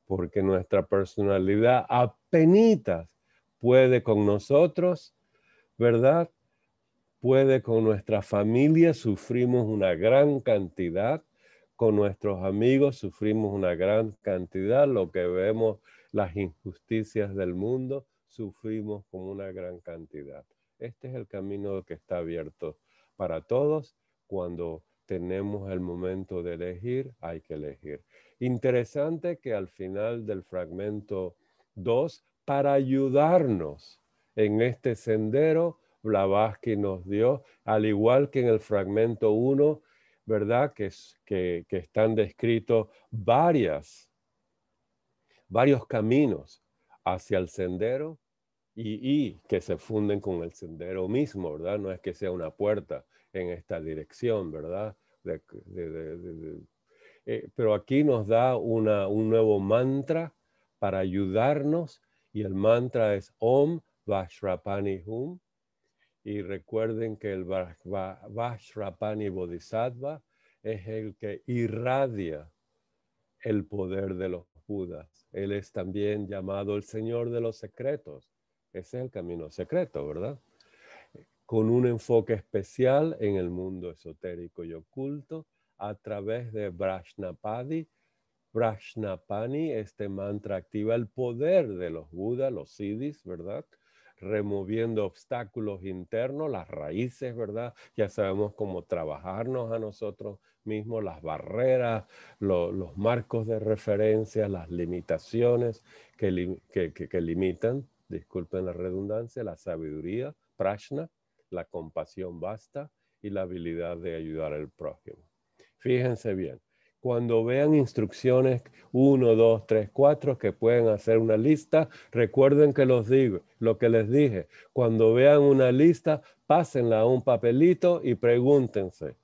porque nuestra personalidad apenitas puede con nosotros ¿verdad? Puede con nuestra familia sufrimos una gran cantidad, con nuestros amigos sufrimos una gran cantidad, lo que vemos las injusticias del mundo, sufrimos con una gran cantidad. Este es el camino que está abierto para todos. Cuando tenemos el momento de elegir, hay que elegir. Interesante que al final del fragmento 2, para ayudarnos en este sendero, Blavatsky nos dio, al igual que en el fragmento 1, ¿verdad? Que, están descritos varias, varios caminos hacia el sendero y, que se funden con el sendero mismo, ¿verdad? No es que sea una puerta en esta dirección, ¿verdad? Eh, pero aquí nos da un nuevo mantra para ayudarnos y el mantra es Om Vashrapani Hum. Y recuerden que el Vashrapani Bodhisattva es el que irradia el poder de los Budas. Él es también llamado el Señor de los Secretos. Ese es el camino secreto, ¿verdad? Con un enfoque especial en el mundo esotérico y oculto a través de Vrashnapadi. Vrashnapani, este mantra activa el poder de los Budas, los Siddhis, ¿verdad? removiendo obstáculos internos, las raíces, ¿verdad? Ya sabemos cómo trabajarnos a nosotros mismos, las barreras, los marcos de referencia, las limitaciones que, limitan, disculpen la redundancia, la sabiduría, prashna, la compasión basta y la habilidad de ayudar al prójimo. Fíjense bien, cuando vean instrucciones 1, 2, 3, 4 que pueden hacer una lista, recuerden que los digo, lo que les dije. Cuando vean una lista, pásenla a un papelito y pregúntense,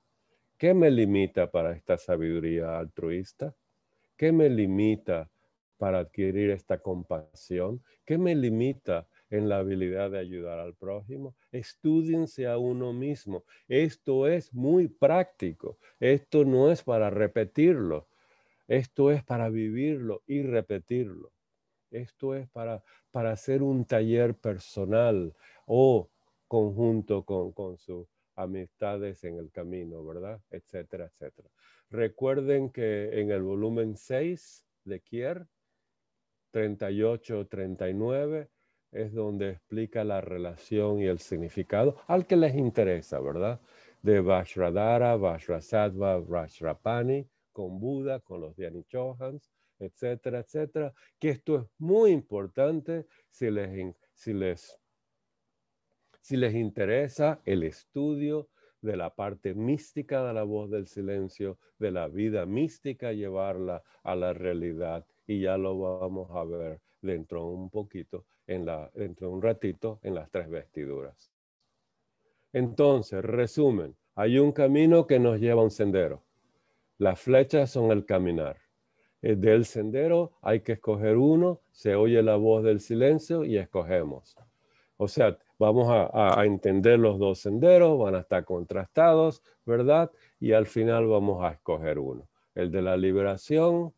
¿qué me limita para esta sabiduría altruista? ¿Qué me limita para adquirir esta compasión? ¿Qué me limita en la habilidad de ayudar al prójimo. Estudiense a uno mismo. Esto es muy práctico. Esto no es para repetirlo. Esto es para vivirlo y repetirlo. Esto es para, para hacer un taller personal o conjunto con, con sus amistades en el camino, ¿verdad? Etcétera, etcétera. Recuerden que en el volumen 6 de Kier, 38-39, es donde explica la relación y el significado al que les interesa, ¿verdad? De Vajradhara, Vajrasattva, Vajrapani, con Buda, con los Dhyani etcétera, etcétera. Que esto es muy importante si les, si les interesa el estudio de la parte mística de la voz del silencio, de la vida mística, llevarla a la realidad. Y ya lo vamos a ver dentro un poquito en dentro de un ratito en las tres vestiduras. Entonces, resumen, hay un camino que nos lleva a un sendero. Las flechas son el caminar. Eh, del sendero hay que escoger uno, se oye la voz del silencio y escogemos. O sea, vamos a, entender los dos senderos, van a estar contrastados, ¿verdad? Y al final vamos a escoger uno. El de la liberación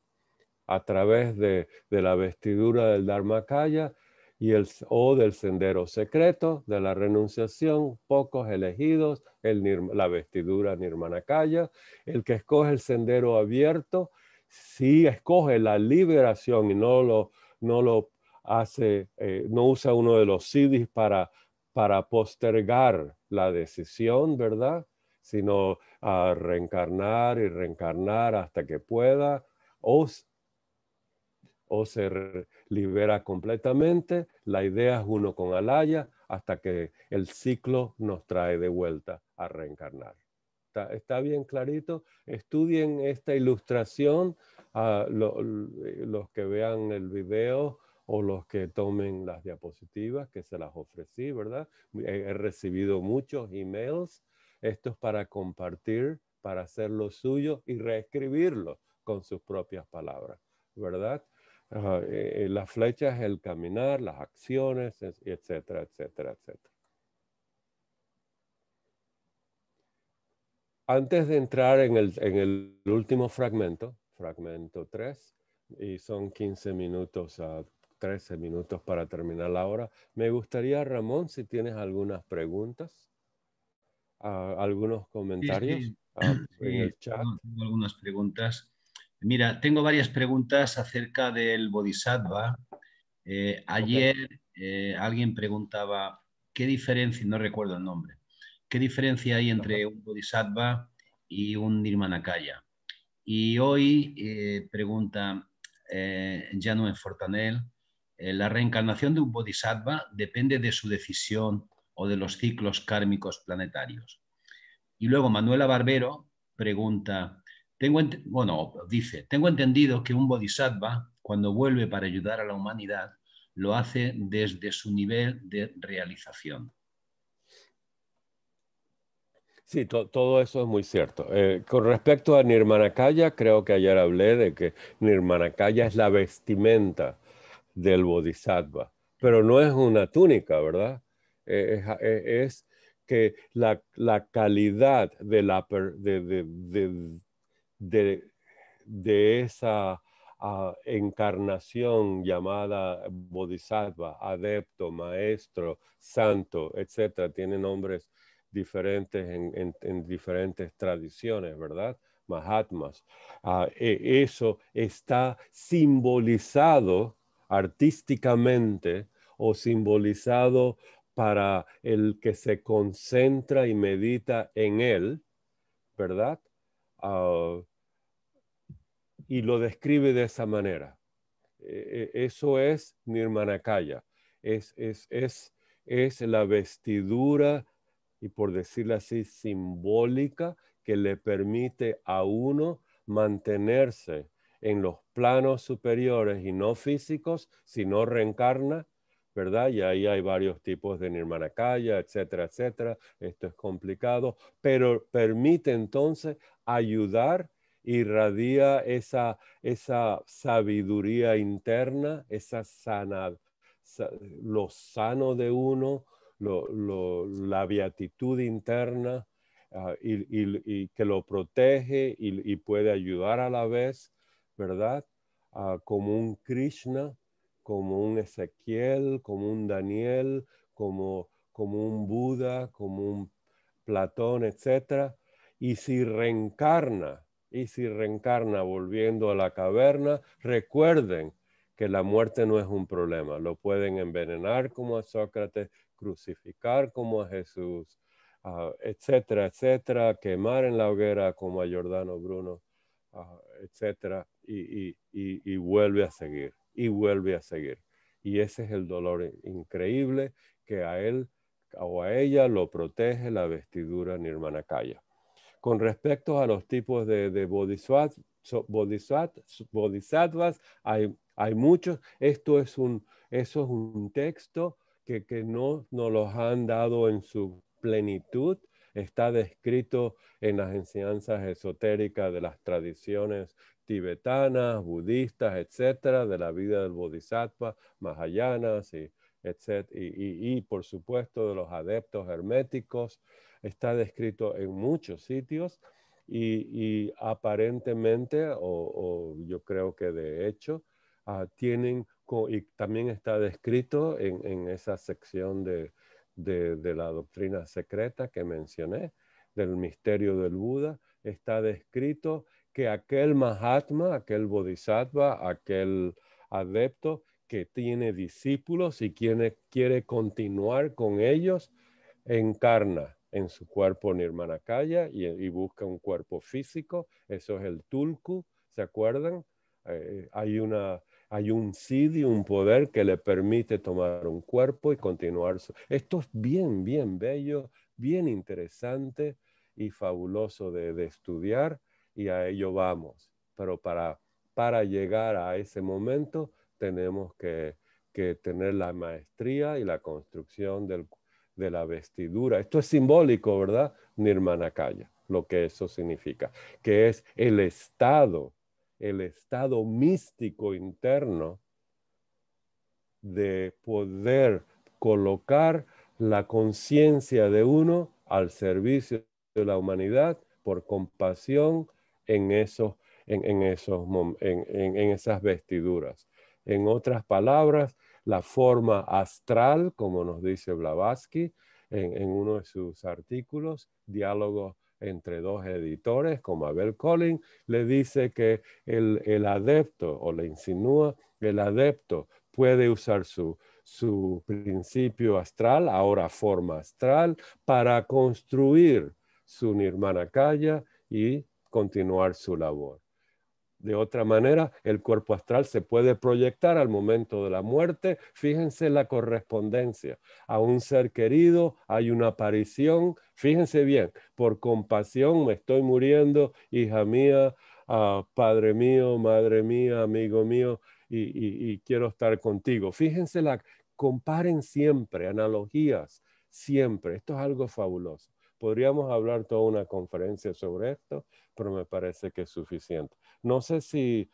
a través de, la vestidura del Dharmakaya y el, o del sendero secreto de la renunciación, pocos elegidos, el, la vestidura Nirmanakaya, el que escoge el sendero abierto, si escoge la liberación y no lo, no lo hace, eh, no usa uno de los siddhis para, para postergar la decisión, ¿verdad? Sino a reencarnar y reencarnar hasta que pueda o, o ser libera completamente, la idea es uno con Alaya hasta que el ciclo nos trae de vuelta a reencarnar. Está, bien clarito. Estudien esta ilustración los que vean el video o los que tomen las diapositivas que se las ofrecí, ¿verdad? He, recibido muchos emails. Esto es para compartir, para hacer lo suyo y reescribirlo con sus propias palabras, ¿verdad? la flecha, eh, las el caminar, las acciones, etcétera, etcétera, etcétera. Antes de entrar en el, último fragmento, fragmento 3, y son 15 minutos a 13 minutos para terminar la hora, me gustaría, Ramón, si tienes algunas preguntas, ah, algunos comentarios ah, en el chat. algunas preguntas. Mira, tengo varias preguntas acerca del bodhisattva. Eh, ayer eh, alguien preguntaba, ¿qué diferencia, no recuerdo el nombre, qué diferencia hay entre un bodhisattva y un nirmanakaya? Y hoy eh, pregunta eh, en Fortanel, ¿la reencarnación de un bodhisattva depende de su decisión o de los ciclos kármicos planetarios? Y luego Manuela Barbero pregunta, tengo bueno, dice, tengo entendido que un bodhisattva, cuando vuelve para ayudar a la humanidad, lo hace desde su nivel de realización. Sí, todo eso es muy cierto. Eh, con respecto a Nirmanakaya, creo que ayer hablé de que Nirmanakaya es la vestimenta del bodhisattva, pero no es una túnica, ¿verdad? Eh, eh, es, que la, calidad de la, de de, de esa ah, encarnación llamada bodhisattva, adepto, maestro, santo, etcétera, tiene nombres diferentes en, en, diferentes tradiciones, ¿verdad? Mahatmas. Ah, e, eso está simbolizado artísticamente o simbolizado para el que se concentra y medita en él, ¿verdad? Ah, y lo describe de esa manera. E, e, eso es Nirmanakaya, es, es, es, es la vestidura, y por decirlo así, simbólica que le permite a uno mantenerse en los planos superiores y no físicos, si no reencarna, ¿verdad? Y ahí hay varios tipos de Nirmanakaya, etcétera, etcétera. Esto es complicado, pero permite entonces ayudar irradia esa, sabiduría interna, esa lo sano de uno, la beatitud interna ah, y, que lo protege y, puede ayudar a la vez, ¿verdad? Ah, como un Krishna, como un Ezequiel, como un Daniel, como, como un Buda, como un Platón, etc. Y si reencarna, y si reencarna volviendo a la caverna, recuerden que la muerte no es un problema. Lo pueden envenenar como a Sócrates, crucificar como a Jesús, ah, etcétera, etcétera, quemar en la hoguera como a Giordano Bruno, ah, etcétera, y, vuelve a seguir, y vuelve a seguir. Y ese es el dolor increíble que a él o a ella lo protege la vestidura Nirmanakaya con respecto a los tipos de, bodhisattvas, hay, muchos. Esto es un, texto que, no nos los han dado en su plenitud. Está descrito en las enseñanzas esotéricas de las tradiciones tibetanas, budistas, etcétera, de la vida del bodhisattva, mahayanas etc. y por supuesto de los adeptos herméticos está descrito en muchos sitios y, aparentemente, o, yo creo que de hecho, ah, tienen, y también está descrito en, esa sección de, la doctrina secreta que mencioné, del misterio del Buda, está descrito que aquel Mahatma, aquel Bodhisattva, aquel adepto que tiene discípulos y quiere continuar con ellos, encarna en su cuerpo Nirmanakaya y, y busca un cuerpo físico. Eso es el Tulku, ¿se acuerdan? Eh, hay, una, hay un sidi, un poder que le permite tomar un cuerpo y continuar. Esto es bien, bien bello, bien interesante y fabuloso de, de estudiar y a ello vamos. Pero para, para llegar a ese momento tenemos que, que tener la maestría y la construcción del, cuerpo de la vestidura. Esto es simbólico, ¿verdad? Nirmanakaya, lo que eso significa, que es el estado, el estado místico interno de poder colocar la conciencia de uno al servicio de la humanidad por compasión en en, en, esas vestiduras. En otras palabras, la forma astral, como nos dice Blavatsky en, uno de sus artículos, Diálogo entre dos editores, como Abel Collins, le dice que el, adepto, o le insinúa, el adepto puede usar su, su principio astral, ahora forma astral, para construir su Kaya y continuar su labor. De otra manera, el cuerpo astral se puede proyectar al momento de la muerte. Fíjense la correspondencia. A un ser querido hay una aparición. Fíjense bien, por compasión me estoy muriendo, hija mía, ah, padre mío, madre mía, amigo mío, y, y quiero estar contigo. Fíjense la, comparen siempre, analogías, siempre. Esto es algo fabuloso. Podríamos hablar toda una conferencia sobre esto, pero me parece que es suficiente. No sé si,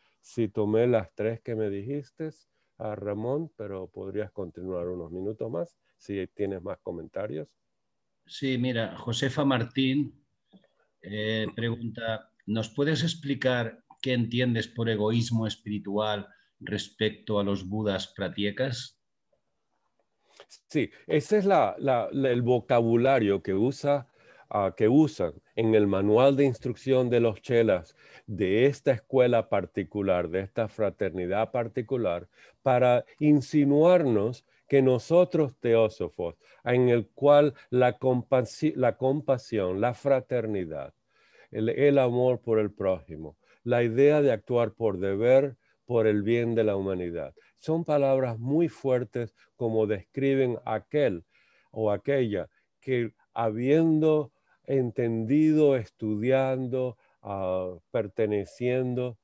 tomé las tres que me dijiste, a ah, Ramón, pero podrías continuar unos minutos más si tienes más comentarios. Sí, mira, Josefa Martín eh, pregunta, ¿nos puedes explicar qué entiendes por egoísmo espiritual respecto a los budas pratiecas Sí, ese es el vocabulario que usa Ah, que usan en el manual de instrucción de los chelas de esta escuela particular, de esta fraternidad particular, para insinuarnos que nosotros teósofos, en el cual la, compasión, la fraternidad, el amor por el prójimo, la idea de actuar por deber, por el bien de la humanidad. Son palabras muy fuertes como describen aquel o aquella que habiendo entendido, estudiando, ah, perteneciendo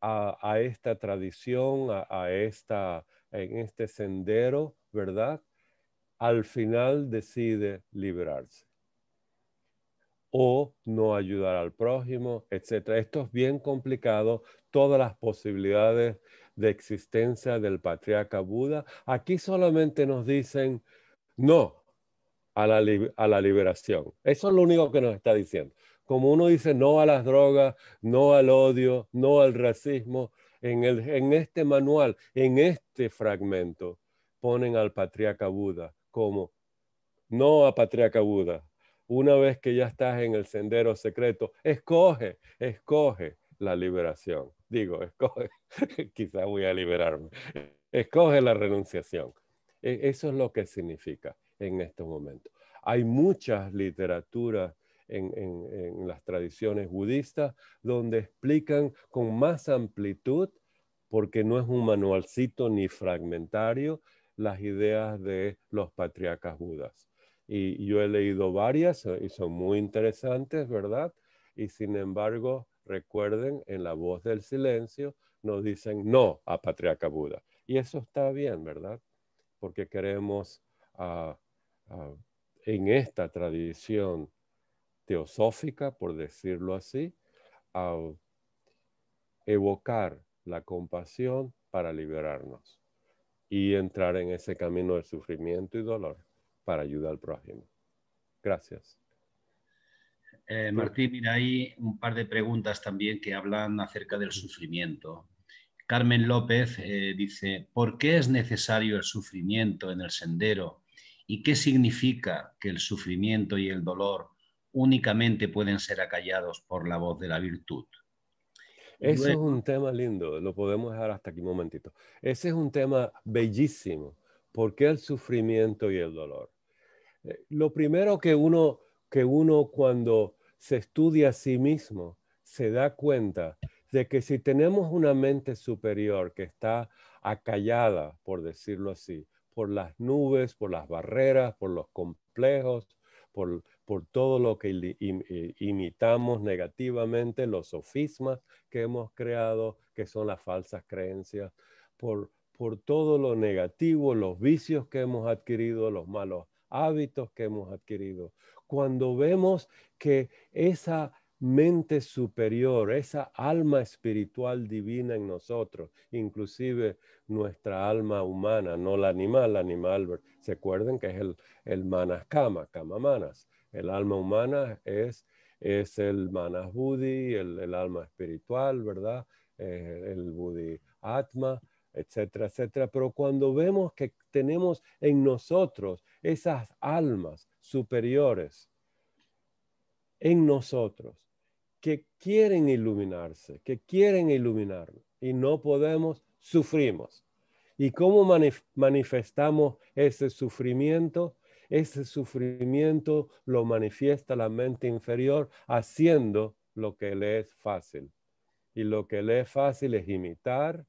a, esta tradición, a, esta, en este sendero, ¿verdad? Al final decide liberarse. o no ayudar al prójimo, etc. Esto es bien complicado, todas las posibilidades de existencia del patriarca Buda. Aquí solamente nos dicen, no, a la, liberación. Eso es lo único que nos está diciendo. Como uno dice no a las drogas, no al odio, no al racismo, en, el, en este manual, en este fragmento, ponen al patriarca Buda como no a patriarca Buda. Una vez que ya estás en el sendero secreto, escoge, escoge la liberación. Digo, escoge, quizás voy a liberarme. Escoge la renunciación. E, eso es lo que significa en estos momentos. Hay muchas literaturas en, las tradiciones budistas donde explican con más amplitud, porque no es un manualcito ni fragmentario, las ideas de los patriarcas budas. Y yo he leído varias eh, y son muy interesantes, ¿verdad? Y sin embargo, recuerden, en la voz del silencio nos dicen no a patriarca Buda. Y eso está bien, ¿verdad? Porque queremos ah, Ah, en esta tradición teosófica, por decirlo así, a evocar la compasión para liberarnos y entrar en ese camino de sufrimiento y dolor para ayudar al prójimo. Gracias. Eh, Martín, mira, hay un par de preguntas también que hablan acerca del sufrimiento. Carmen López eh, dice, ¿por qué es necesario el sufrimiento en el sendero ¿Y qué significa que el sufrimiento y el dolor únicamente pueden ser acallados por la voz de la virtud? Eso es un tema lindo, lo podemos dejar hasta aquí un momentito. Ese es un tema bellísimo. ¿Por qué el sufrimiento y el dolor? Eh, lo primero que uno, que uno cuando se estudia a sí mismo se da cuenta de que si tenemos una mente superior que está acallada, por decirlo así, por las nubes, por las barreras, por los complejos, por, por todo lo que eh, imitamos negativamente, los sofismas que hemos creado, que son las falsas creencias, por, por todo lo negativo, los vicios que hemos adquirido, los malos hábitos que hemos adquirido. Cuando vemos que esa mente superior, esa alma espiritual divina en nosotros, inclusive nuestra alma humana, no la animal, la animal, se acuerdan? que es el, el manas kama, kama manas, el alma humana es, el manas buddhi, el, alma espiritual, ¿verdad? Eh, el buddhi atma, etcétera, etcétera. Pero cuando vemos que tenemos en nosotros esas almas superiores, en nosotros, que quieren iluminarse, que quieren iluminar y no podemos, sufrimos. ¿Y cómo manifestamos ese sufrimiento? Ese sufrimiento lo manifiesta la mente inferior haciendo lo que le es fácil. Y lo que le es fácil es imitar,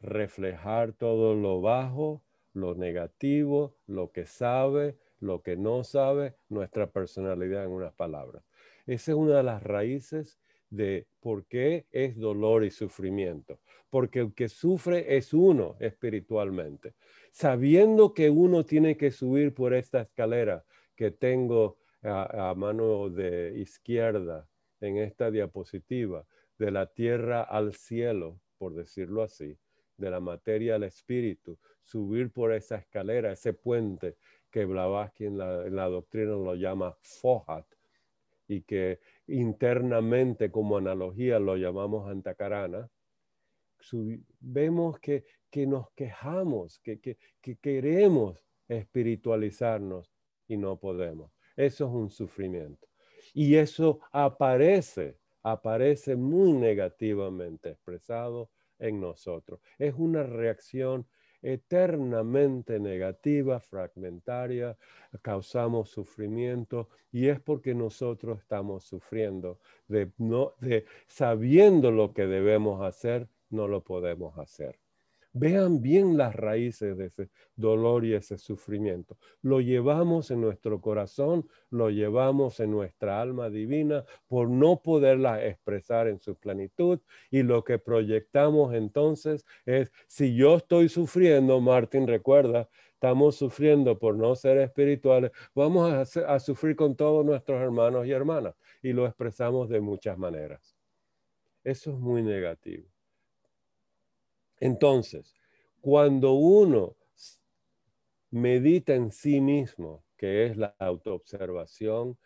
reflejar todo lo bajo, lo negativo, lo que sabe, lo que no sabe, nuestra personalidad en unas palabras. Esa es una de las raíces de por qué es dolor y sufrimiento. Porque el que sufre es uno espiritualmente. Sabiendo que uno tiene que subir por esta escalera que tengo a, mano de izquierda en esta diapositiva, de la tierra al cielo, por decirlo así, de la materia al espíritu, subir por esa escalera, ese puente que Blavatsky en la, en la doctrina lo llama Fohat, y que internamente como analogía lo llamamos antacarana, vemos que, nos quejamos, que, queremos espiritualizarnos y no podemos. Eso es un sufrimiento. Y eso aparece, aparece muy negativamente expresado en nosotros. Es una reacción eternamente negativa, fragmentaria, causamos sufrimiento y es porque nosotros estamos sufriendo, de, no, de, sabiendo lo que debemos hacer, no lo podemos hacer. Vean bien las raíces de ese dolor y ese sufrimiento. Lo llevamos en nuestro corazón, lo llevamos en nuestra alma divina por no poderla expresar en su plenitud. Y lo que proyectamos entonces es, si yo estoy sufriendo, Martín recuerda, estamos sufriendo por no ser espirituales, vamos a, a, sufrir con todos nuestros hermanos y hermanas. Y lo expresamos de muchas maneras. Eso es muy negativo. Entonces, cuando uno medita en sí mismo, que es la autoobservación,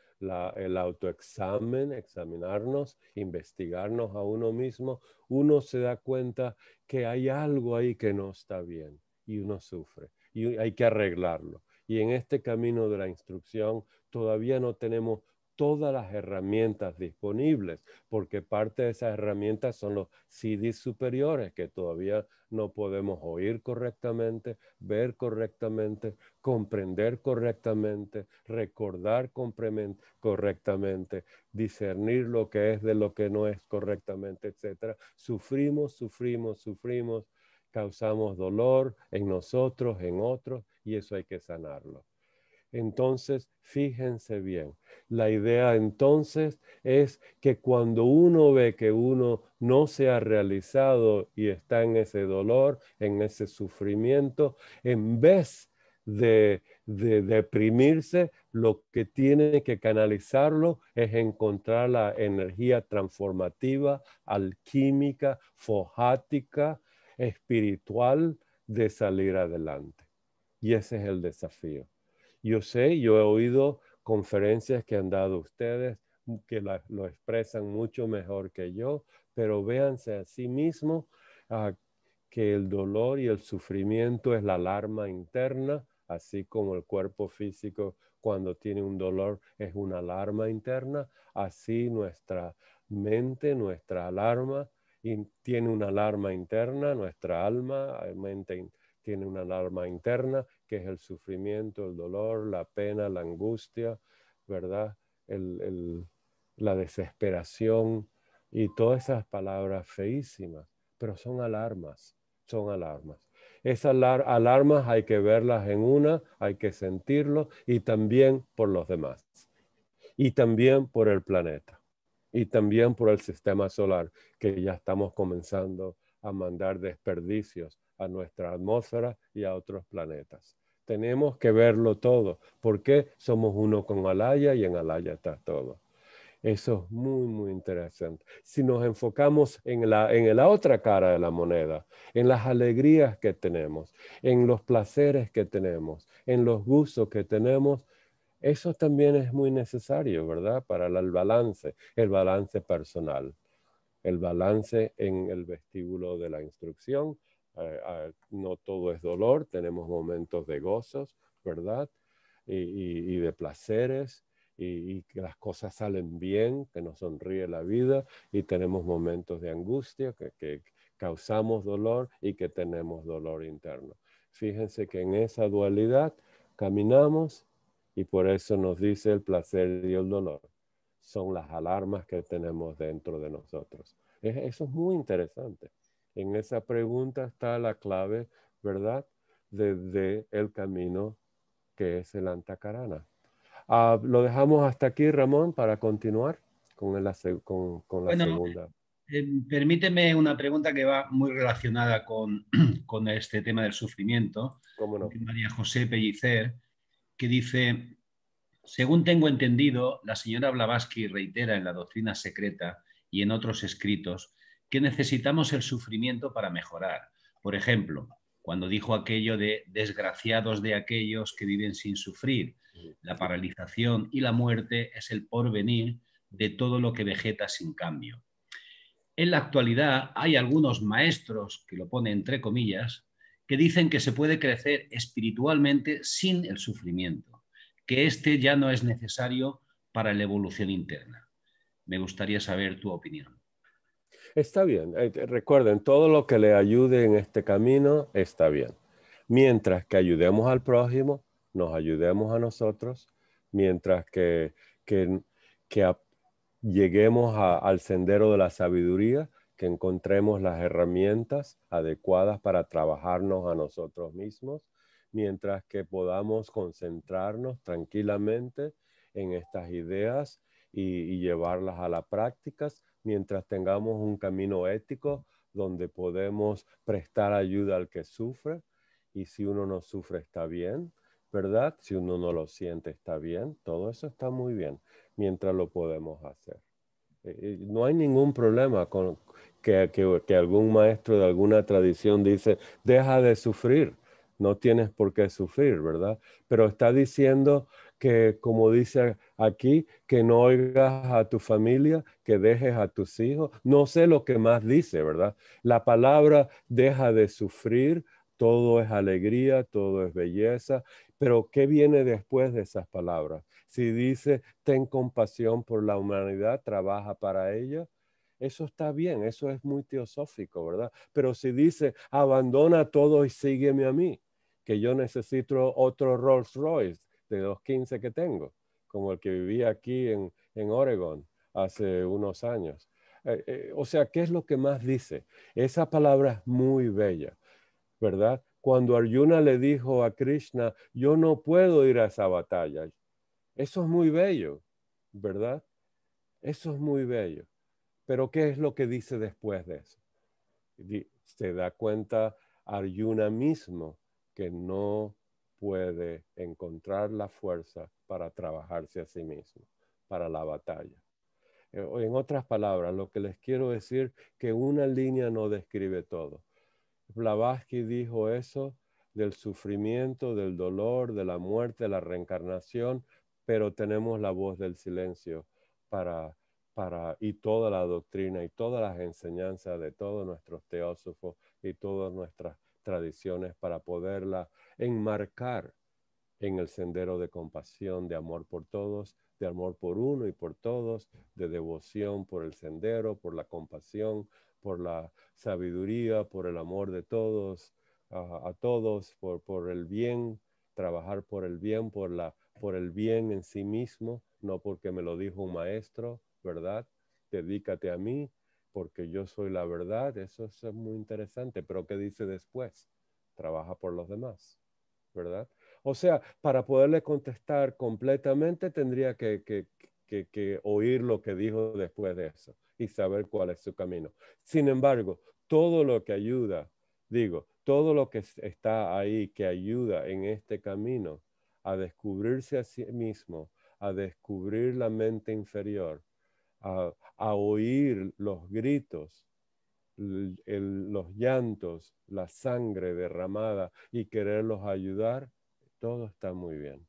el autoexamen, examinarnos, investigarnos a uno mismo, uno se da cuenta que hay algo ahí que no está bien y uno sufre y hay que arreglarlo. Y en este camino de la instrucción todavía no tenemos todas las herramientas disponibles, porque parte de esas herramientas son los CDs superiores que todavía no podemos oír correctamente, ver correctamente, comprender correctamente, recordar correctamente, discernir lo que es de lo que no es correctamente, etc. Sufrimos, sufrimos, sufrimos, causamos dolor en nosotros, en otros, y eso hay que sanarlo. Entonces, fíjense bien, la idea entonces es que cuando uno ve que uno no se ha realizado y está en ese dolor, en ese sufrimiento, en vez de, deprimirse, lo que tiene que canalizarlo es encontrar la energía transformativa, alquímica, fojática, espiritual de salir adelante. Y ese es el desafío. Yo sé, yo he oído conferencias que han dado ustedes mm, que lo expresan mucho mejor que yo, pero véanse a sí mismo ah, que el dolor y el sufrimiento es la alarma interna, así como el cuerpo físico cuando tiene un dolor es una alarma interna, así nuestra mente, nuestra alarma, tiene una alarma interna, nuestra alma, eh, mente tiene una alarma interna que es el sufrimiento, el dolor, la pena, la angustia, ¿verdad? la desesperación y todas esas palabras feísimas, pero son alarmas, son alarmas. Esas alarmas hay que verlas en una, hay que sentirlo y también por los demás, y también por el planeta, y también por el sistema solar, que ya estamos comenzando a mandar desperdicios a nuestra atmósfera y a otros planetas. Tenemos que verlo todo, porque somos uno con Alaya y en Alaya está todo. Eso es muy, muy interesante. Si nos enfocamos en la, en la otra cara de la moneda, en las alegrías que tenemos, en los placeres que tenemos, en los gustos que tenemos, eso también es muy necesario, ¿verdad? Para el balance, el balance personal, el balance en el vestíbulo de la instrucción, eh, eh, no todo es dolor, tenemos momentos de gozos, ¿verdad? Y, de placeres, y, que las cosas salen bien, que nos sonríe la vida, y tenemos momentos de angustia, que causamos dolor y que tenemos dolor interno. Fíjense que en esa dualidad caminamos y por eso nos dice el placer y el dolor. Son las alarmas que tenemos dentro de nosotros. Eso es muy interesante. En esa pregunta está la clave, ¿verdad? Desde el camino que es el Antacarana. Ah, lo dejamos hasta aquí, Ramón, para continuar con, la, segunda. Eh, permíteme una pregunta que va muy relacionada con, este tema del sufrimiento. ¿Cómo no? María José Pellicer, que dice, según tengo entendido, la señora Blavatsky reitera en la doctrina secreta y en otros escritos que necesitamos el sufrimiento para mejorar. Por ejemplo, cuando dijo aquello de desgraciados de aquellos que viven sin sufrir, la paralización y la muerte es el porvenir de todo lo que vegeta sin cambio. En la actualidad hay algunos maestros, que lo pone entre comillas, que dicen que se puede crecer espiritualmente sin el sufrimiento, que este ya no es necesario para la evolución interna. Me gustaría saber tu opinión. Está bien, eh, recuerden, todo lo que le ayude en este camino está bien. Mientras que ayudemos al prójimo, nos ayudemos a nosotros, mientras que, lleguemos al sendero de la sabiduría, que encontremos las herramientas adecuadas para trabajarnos a nosotros mismos, mientras que podamos concentrarnos tranquilamente en estas ideas y, y llevarlas a la prácticas, mientras tengamos un camino ético donde podemos prestar ayuda al que sufre y si uno no sufre está bien, ¿verdad? Si uno no lo siente está bien, todo eso está muy bien mientras lo podemos hacer. Eh, eh, no hay ningún problema con que algún maestro de alguna tradición dice, deja de sufrir no tienes por qué sufrir, ¿verdad? Pero está diciendo que, como dice aquí, que no oigas a tu familia, que dejes a tus hijos. No sé lo que más dice, ¿verdad? La palabra deja de sufrir, todo es alegría, todo es belleza, pero ¿qué viene después de esas palabras? Si dice, ten compasión por la humanidad, trabaja para ella, eso está bien, eso es muy teosófico, ¿verdad? Pero si dice, abandona todo y sígueme a mí, que yo necesito otro Rolls Royce de los 15 que tengo, como el que vivía aquí en, en Oregon hace unos años. Eh, eh, o sea, ¿qué es lo que más dice? Esa palabra es muy bella, ¿verdad? Cuando Arjuna le dijo a Krishna, yo no puedo ir a esa batalla. Eso es muy bello, ¿verdad? Eso es muy bello. Pero ¿qué es lo que dice después de eso? Se da cuenta Arjuna mismo que no puede encontrar la fuerza para trabajarse a sí mismo, para la batalla. Eh, en otras palabras, lo que les quiero decir que una línea no describe todo. Blavatsky dijo eso del sufrimiento, del dolor, de la muerte, de la reencarnación, pero tenemos la voz del silencio para, para, y toda la doctrina y todas las enseñanzas de todos nuestros teósofos y todas nuestras tradiciones para poderla enmarcar en el sendero de compasión, de amor por todos, de amor por uno y por todos, de devoción por el sendero, por la compasión, por la sabiduría, por el amor de todos, a, todos, por, el bien, trabajar por el bien, por, por el bien en sí mismo, no porque me lo dijo un maestro, ¿verdad? Dedícate a mí, porque yo soy la verdad, eso, es eh, muy interesante, pero ¿qué dice después? Trabaja por los demás, ¿verdad? O sea, para poderle contestar completamente tendría que oír lo que dijo después de eso y saber cuál es su camino. Sin embargo, todo lo que ayuda, digo, todo lo que está ahí que ayuda en este camino a descubrirse a sí mismo, a descubrir la mente inferior, a, oír los gritos, los llantos, la sangre derramada y quererlos ayudar, todo está muy bien,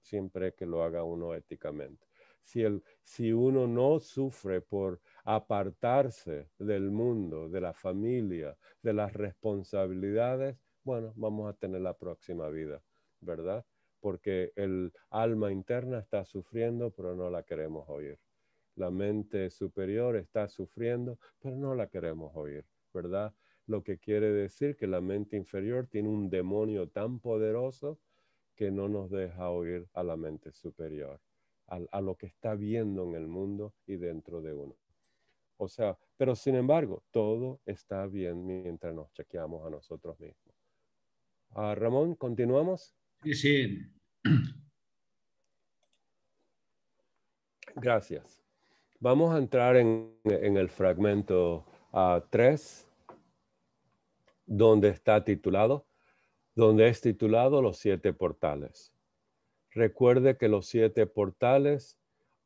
siempre que lo haga uno éticamente. Si, el, si uno no sufre por apartarse del mundo, de la familia, de las responsabilidades, bueno, vamos a tener la próxima vida, ¿verdad? Porque el alma interna está sufriendo, pero no la queremos oír la mente superior está sufriendo, pero no la queremos oír, ¿verdad? Lo que quiere decir que la mente inferior tiene un demonio tan poderoso que no nos deja oír a la mente superior, a, lo que está viendo en el mundo y dentro de uno. O sea, pero sin embargo, todo está bien mientras nos chequeamos a nosotros mismos. Ah, Ramón, ¿continuamos? Sí, sí. Gracias. Vamos a entrar en, el fragmento 3, ah, donde está titulado, donde es titulado Los siete portales. Recuerde que los siete portales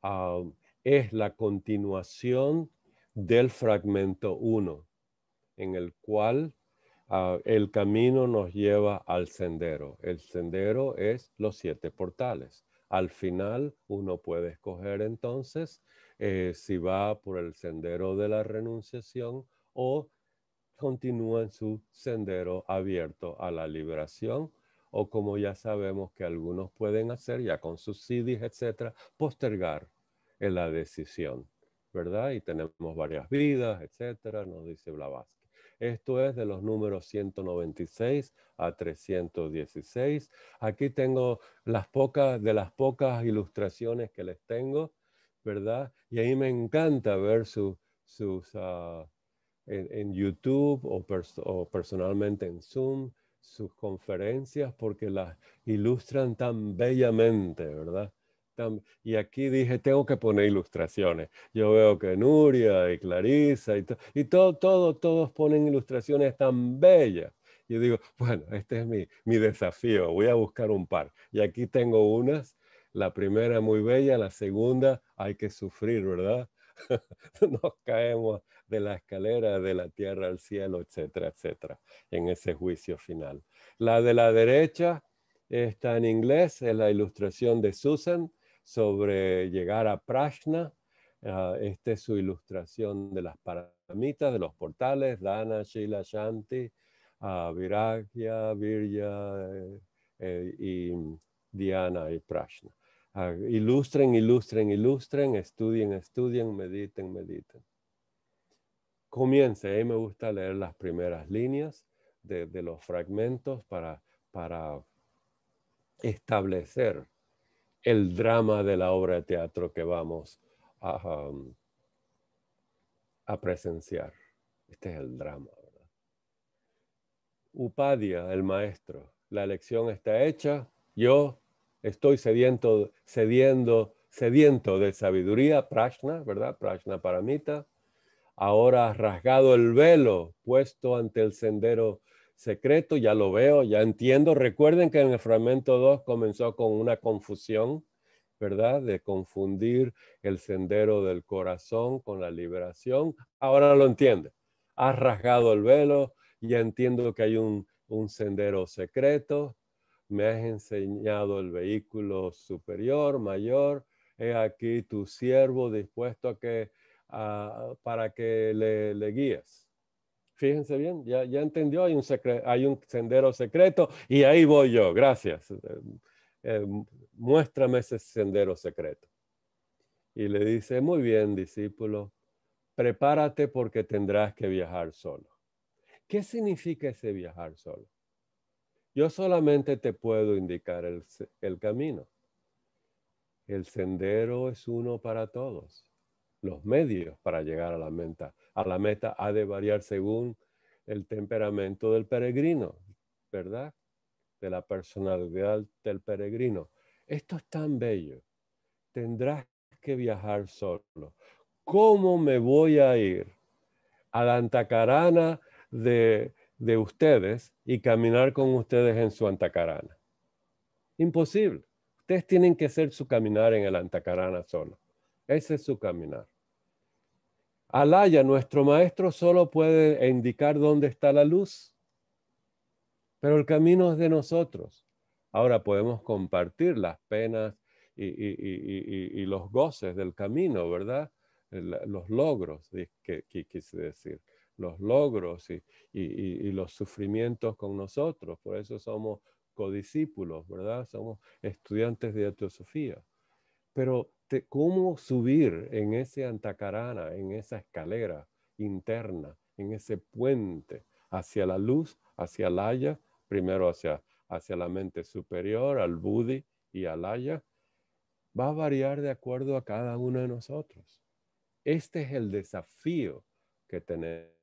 ah, es la continuación del fragmento 1, en el cual ah, el camino nos lleva al sendero. El sendero es los siete portales. Al final uno puede escoger entonces eh, si va por el sendero de la renunciación o continúa en su sendero abierto a la liberación o como ya sabemos que algunos pueden hacer ya con sus subsidios, etcétera, postergar en la decisión, ¿verdad? Y tenemos varias vidas, etcétera, nos dice Blavatsky. Esto es de los números 196 a 316. Aquí tengo las pocas de las pocas ilustraciones que les tengo ¿verdad? Y ahí me encanta ver sus, ah, en, YouTube o, personalmente en Zoom, sus conferencias, porque las ilustran tan bellamente, ¿verdad? y aquí dije, tengo que poner ilustraciones. Yo veo que Nuria y Clarisa y, todo, todo, todos ponen ilustraciones tan bellas. Yo digo, bueno, este es mi, mi desafío, voy a buscar un par. Y aquí tengo unas la primera muy bella, la segunda hay que sufrir, ¿verdad? Nos caemos de la escalera de la tierra al cielo, etcétera, etcétera, en ese juicio final. La de la derecha está en inglés, es la ilustración de Susan sobre llegar a Prashna. Ah, esta es su ilustración de las paramitas, de los portales, Dana, Sheila, Shanti, uh, Viragya, Virya eh, eh, y Diana y Prashna. Ah, ilustren, ilustren, ilustren, estudien, estudien, mediten, mediten. Comience, a eh, me gusta leer las primeras líneas de, los fragmentos para, para establecer el drama de la obra de teatro que vamos a, um, a presenciar. Este es el drama. Upadia, el maestro, la lección está hecha, yo estoy sediento, sediento de sabiduría, prajna, ¿verdad? Prajna paramita. Ahora has rasgado el velo, puesto ante el sendero secreto, ya lo veo, ya entiendo. Recuerden que en el fragmento 2 comenzó con una confusión, ¿verdad? De confundir el sendero del corazón con la liberación. Ahora lo entiende. Has rasgado el velo, ya entiendo que hay un sendero secreto, me has enseñado el vehículo superior, mayor, he aquí tu siervo dispuesto a que, para que le, guíes. Fíjense bien, ya, entendió, hay un, sendero secreto y ahí voy yo, gracias. Eh, muéstrame ese sendero secreto. Y le dice, muy bien, discípulo, prepárate porque tendrás que viajar solo. ¿Qué significa ese viajar solo? Yo solamente te puedo indicar el, camino. El sendero es uno para todos. Los medios para llegar a la meta, a la meta ha de variar según el temperamento del peregrino, ¿verdad? De la personalidad del peregrino. Esto es tan bello. Tendrás que viajar solo. ¿Cómo me voy a ir a la antacarana de de ustedes y caminar con ustedes en su antacarana. Imposible. Ustedes tienen que hacer su caminar en el antacarana solo. Ese es su caminar. Alaya, nuestro maestro, solo puede indicar dónde está la luz, pero el camino es de nosotros. Ahora podemos compartir las penas y, los goces del camino, ¿verdad? los logros, quise decir los logros y, los sufrimientos con nosotros. Por eso somos codiscípulos, ¿verdad? Somos estudiantes de teosofía. Pero ¿cómo subir en ese antacarana, en esa escalera interna, en ese puente hacia la luz, hacia el haya, primero hacia, hacia la mente superior, al budi y al haya? Va a variar de acuerdo a cada uno de nosotros. Este es el desafío que tenemos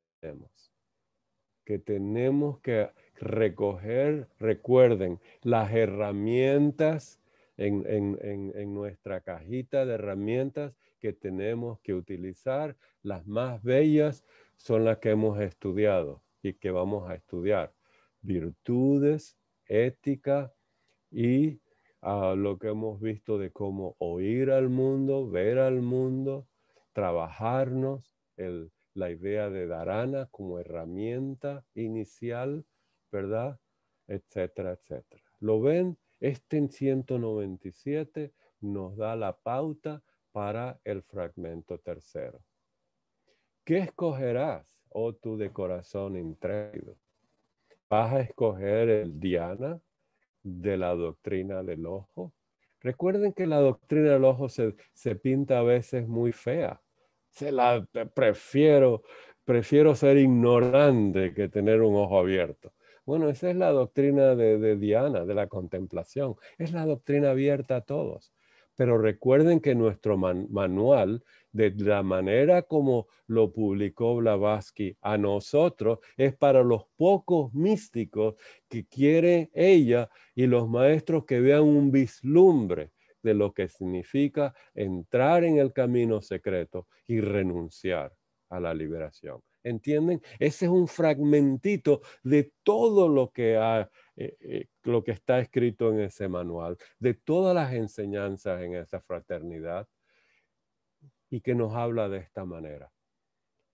que tenemos que recoger, recuerden, las herramientas en, nuestra cajita de herramientas que tenemos que utilizar, las más bellas son las que hemos estudiado y que vamos a estudiar. Virtudes, ética y a ah, lo que hemos visto de cómo oír al mundo, ver al mundo, trabajarnos, el la idea de darana como herramienta inicial, ¿verdad? Etcétera, etcétera. ¿Lo ven? Este en 197 nos da la pauta para el fragmento tercero. ¿Qué escogerás, oh tú de corazón intrépido? ¿Vas a escoger el diana de la doctrina del ojo? Recuerden que la doctrina del ojo se pinta a veces muy fea prefiero, prefiero ser ignorante que tener un ojo abierto. Bueno, esa es la doctrina de, Diana, de la contemplación. Es la doctrina abierta a todos. Pero recuerden que nuestro manual, de la manera como lo publicó Blavatsky a nosotros, es para los pocos místicos que quiere ella y los maestros que vean un vislumbre de lo que significa entrar en el camino secreto y renunciar a la liberación. ¿Entienden? Ese es un fragmentito de todo lo que, eh, eh, lo que está escrito en ese manual, de todas las enseñanzas en esa fraternidad y que nos habla de esta manera.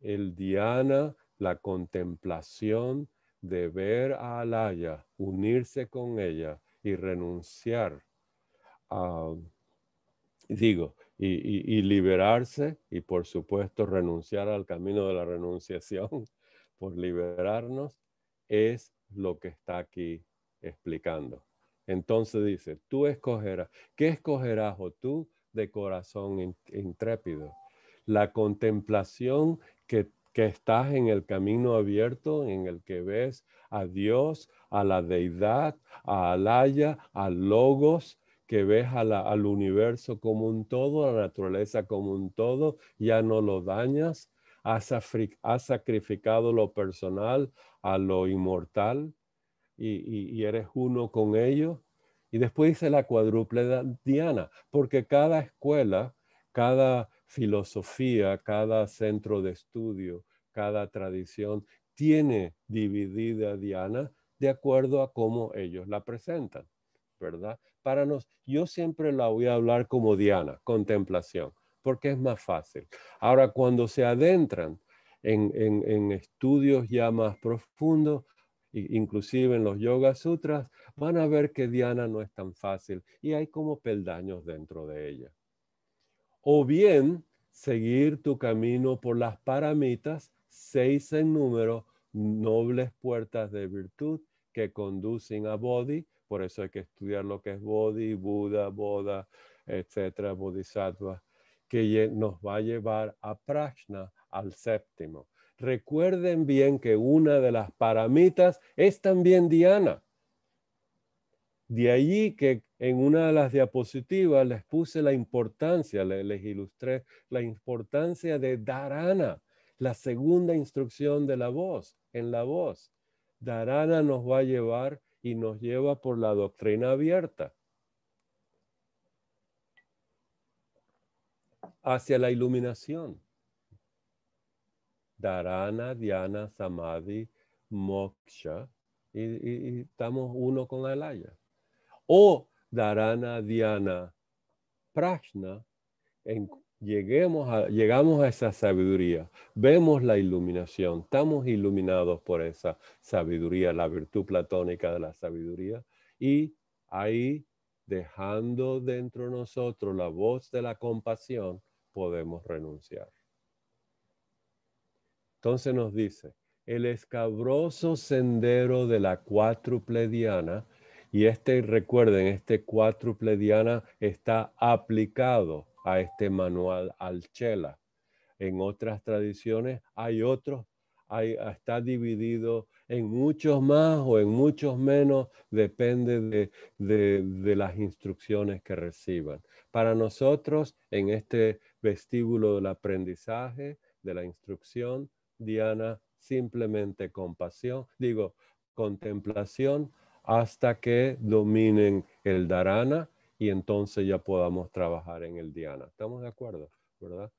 El diana, la contemplación de ver a Alaya, unirse con ella y renunciar digo, y, liberarse y por supuesto renunciar al camino de la renunciación por liberarnos es lo que está aquí explicando. Entonces dice, tú escogerás, ¿qué escogerás tú de corazón intrépido? La contemplación que, que estás en el camino abierto en el que ves a Dios, a la deidad, a Alaya, a Logos, que ves al universo como un todo, a la naturaleza como un todo, ya no lo dañas, has, sacrificado lo personal a lo inmortal y, eres uno con ello. Y después dice la cuadruple diana, porque cada escuela, cada filosofía, cada centro de estudio, cada tradición tiene dividida diana de acuerdo a cómo ellos la presentan, ¿verdad? para nos, yo siempre la voy a hablar como Diana, contemplación, porque es más fácil. Ahora, cuando se adentran en, estudios ya más profundos, inclusive en los Yoga Sutras, van a ver que Diana no es tan fácil y hay como peldaños dentro de ella. O bien seguir tu camino por las paramitas, seis en número, nobles puertas de virtud que conducen a Bodhi, por eso hay que estudiar lo que es Bodhi, Buda, Boda, etcétera, Bodhisattva, que nos va a llevar a Prajna, al séptimo. Recuerden bien que una de las paramitas es también Diana. De allí que en una de las diapositivas les puse la importancia, les, ilustré la importancia de Dharana, la segunda instrucción de la voz, en la voz. Dharana nos va a llevar y nos lleva por la doctrina abierta hacia la iluminación. Dharana, Dhyana, Samadhi, Moksha, y, estamos uno con Alaya. O Dharana, Dhyana, Prajna, en llegamos a esa sabiduría, vemos la iluminación, estamos iluminados por esa sabiduría, la virtud platónica de la sabiduría, y ahí, dejando dentro de nosotros la voz de la compasión, podemos renunciar. Entonces nos dice, el escabroso sendero de la cuádruple diana, y este, recuerden, este cuádruple diana está aplicado a este manual Alchela. En otras tradiciones hay otros, está dividido en muchos más o en muchos menos, depende de, las instrucciones que reciban. Para nosotros, en este vestíbulo del aprendizaje, de la instrucción, Diana, simplemente compasión, digo, contemplación hasta que dominen el darana y entonces ya podamos trabajar en el diana. ¿Estamos de acuerdo? ¿Verdad?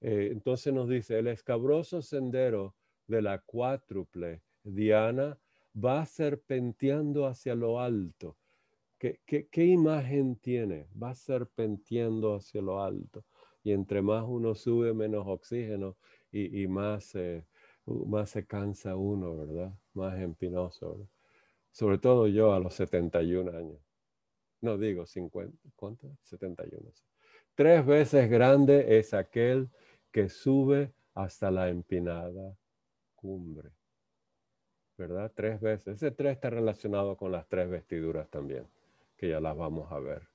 Eh, entonces nos dice, el escabroso sendero de la cuádruple diana va serpenteando hacia lo alto. ¿Qué, imagen tiene? Va serpenteando hacia lo alto. Y entre más uno sube, menos oxígeno y, más, eh, más se cansa uno, ¿verdad? Más empinoso. Sobre todo yo a los 71 años no digo 50, ¿cuánto? 71. Tres veces grande es aquel que sube hasta la empinada cumbre. ¿Verdad? Tres veces. Ese tres está relacionado con las tres vestiduras también, que ya las vamos a ver.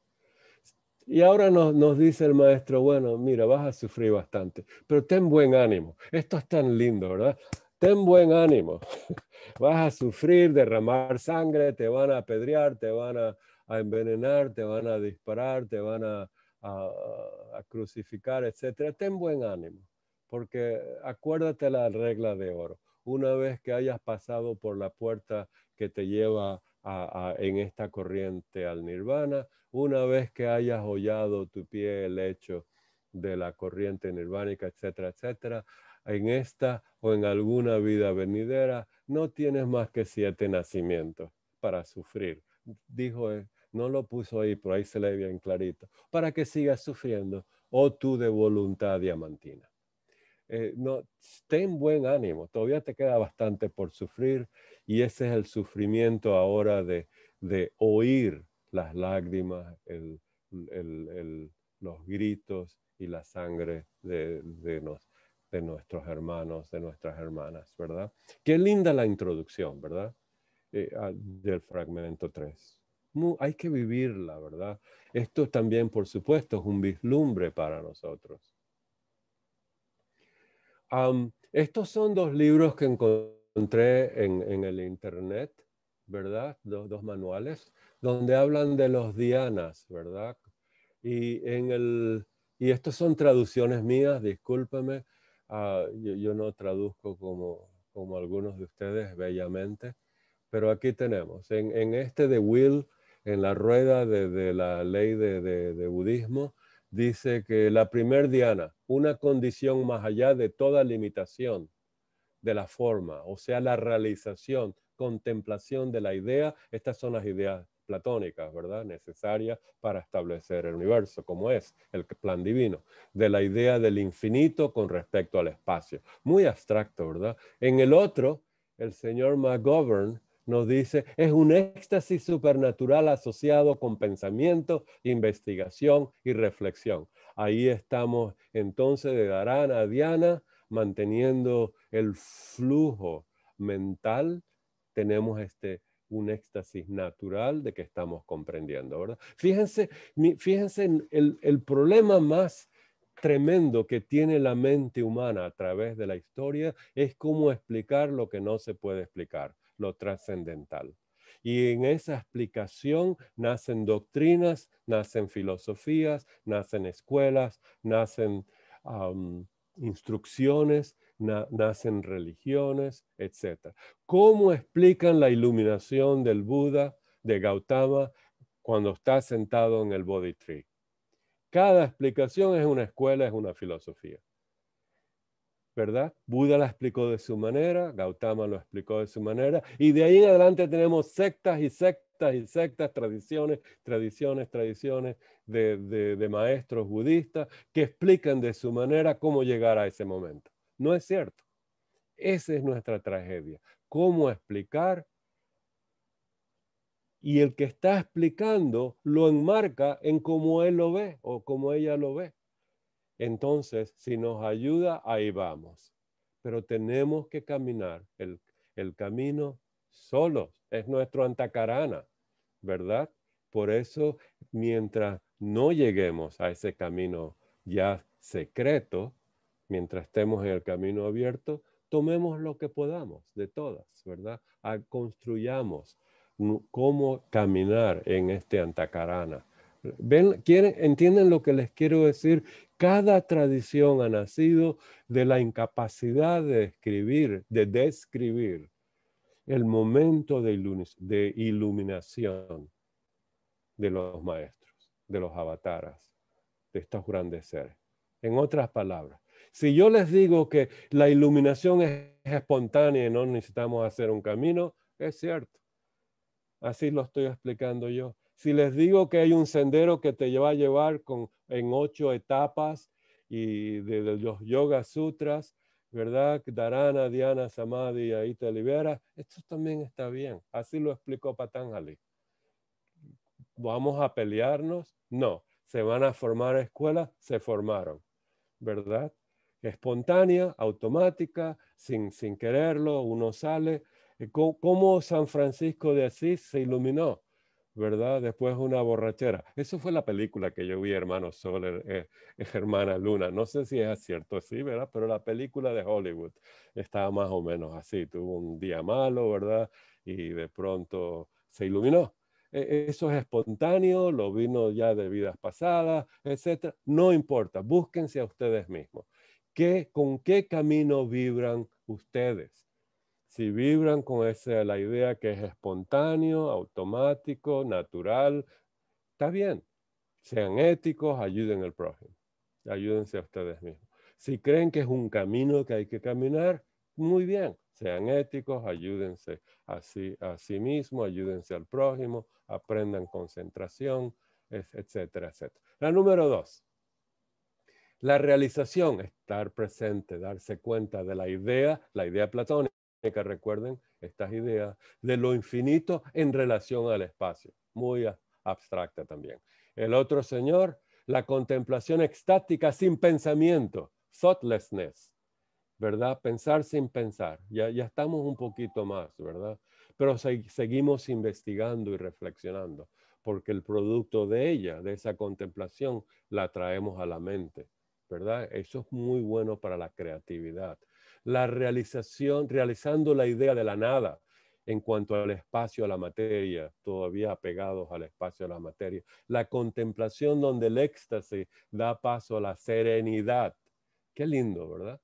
Y ahora nos, nos dice el maestro, bueno, mira, vas a sufrir bastante, pero ten buen ánimo. Esto es tan lindo, ¿verdad? ten buen ánimo. Vas a sufrir, derramar sangre, te van a apedrear, te van a a envenenar, te van a disparar, te van a, crucificar, etc. Ten buen ánimo, porque acuérdate la regla de oro. Una vez que hayas pasado por la puerta que te lleva en esta corriente al nirvana, una vez que hayas hollado tu pie el hecho de la corriente nirvánica, etcétera, etcétera, en esta o en alguna vida venidera, no tienes más que siete nacimientos para sufrir. Dijo eh, no lo puso ahí, pero ahí se le ve bien clarito. Para que sigas sufriendo, oh tú de voluntad diamantina. Eh, no, ten buen ánimo, todavía te queda bastante por sufrir y ese es el sufrimiento ahora de, oír las lágrimas, los gritos y la sangre de, nuestros hermanos, de nuestras hermanas, ¿verdad? Qué linda la introducción, ¿verdad? Eh, ah, del fragmento 3 hay que vivirla, ¿verdad? Esto también, por supuesto, es un vislumbre para nosotros. estos son dos libros que encontré en, el Internet, ¿verdad? Dos, manuales, donde hablan de los dianas, ¿verdad? Y, en el, y estos son traducciones mías, discúlpame. Ah, yo, no traduzco como, algunos de ustedes bellamente, pero aquí tenemos, en este de Will en la rueda de, la ley de, de, budismo, dice que la primer diana, una condición más allá de toda limitación de la forma, o sea, la realización, contemplación de la idea, estas son las ideas platónicas, ¿verdad? Necesarias para establecer el universo, como es el plan divino, de la idea del infinito con respecto al espacio. Muy abstracto, ¿verdad? En el otro, el señor McGovern nos dice, es un éxtasis supernatural asociado con pensamiento, investigación y reflexión. Ahí estamos entonces de Darán a Diana, manteniendo el flujo mental, tenemos este un éxtasis natural de que estamos comprendiendo, ¿verdad? Fíjense, el problema más tremendo que tiene la mente humana a través de la historia es cómo explicar lo que no se puede explicar lo trascendental. Y en esa explicación nacen doctrinas, nacen filosofías, nacen escuelas, nacen instrucciones, nacen religiones, etc. ¿Cómo explican la iluminación del Buda, de Gautama, cuando está sentado en el Bodhi Tree? Cada explicación es una escuela, es una filosofía. ¿verdad? Buda la explicó de su manera, Gautama lo explicó de su manera, y de ahí en adelante tenemos sectas y sectas y sectas, tradiciones, tradiciones, tradiciones de, maestros budistas que explican de su manera cómo llegar a ese momento. No es cierto. Esa es nuestra tragedia. ¿Cómo explicar? Y el que está explicando lo enmarca en cómo él lo ve o cómo ella lo ve. Entonces, si nos ayuda, ahí vamos. Pero tenemos que caminar el, camino solos. Es nuestro antacarana, ¿verdad? Por eso, mientras no lleguemos a ese camino ya secreto, mientras estemos en el camino abierto, tomemos lo que podamos de todas, ¿verdad? Ah, construyamos cómo caminar en este antacarana. ¿Ven? ¿Quieren, ¿Entienden lo que les quiero decir? Cada tradición ha nacido de la incapacidad de escribir, de describir el momento de, iluminación de los maestros, de los avataras, de estos grandes seres. En otras palabras, si yo les digo que la iluminación es espontánea y no necesitamos hacer un camino, es cierto. Así lo estoy explicando yo. Si les digo que hay un sendero que te lleva a llevar con, en ocho etapas y de, los Yoga Sutras, ¿verdad? darana diana Samadhi, ahí te liberas. Esto también está bien. Así lo explicó Patanjali. ¿Vamos a pelearnos? No. ¿Se van a formar escuelas? Se formaron, ¿verdad? Espontánea, automática, sin, sin quererlo, uno sale. ¿Cómo San Francisco de Asís se iluminó? ¿verdad? Después una borrachera. Eso fue la película que yo vi, hermano Soler eh, eh, eh, hermana Luna. No sé si es cierto, sí, ¿verdad? Pero la película de Hollywood estaba más o menos así. Tuvo un día malo, ¿verdad? Y de pronto se iluminó. E, e, eso es espontáneo, lo vino ya de vidas pasadas, etc. No importa, búsquense a ustedes mismos. ¿Qué, ¿Con qué camino vibran ustedes? si vibran con la idea que es espontáneo, automático, natural, está bien. Sean éticos, ayuden al prójimo, ayúdense a ustedes mismos. Si creen que es un camino que hay que caminar, muy bien, sean éticos, ayúdense a sí, a sí mismo, ayúdense al prójimo, aprendan concentración, etcétera, etcétera. La número dos, la realización, estar presente, darse cuenta de la idea, la idea platónica que recuerden estas ideas de lo infinito en relación al espacio, muy abstracta también. El otro señor, la contemplación extática sin pensamiento, thoughtlessness, ¿verdad? Pensar sin pensar. Ya, ya estamos un poquito más, ¿verdad? Pero seguimos investigando y reflexionando, porque el producto de ella, de esa contemplación, la traemos a la mente, ¿verdad? Eso es muy bueno para la creatividad la realización, realizando la idea de la nada en cuanto al espacio, a la materia, todavía apegados al espacio, a la materia. La contemplación donde el éxtasis da paso a la serenidad. Qué lindo, ¿verdad?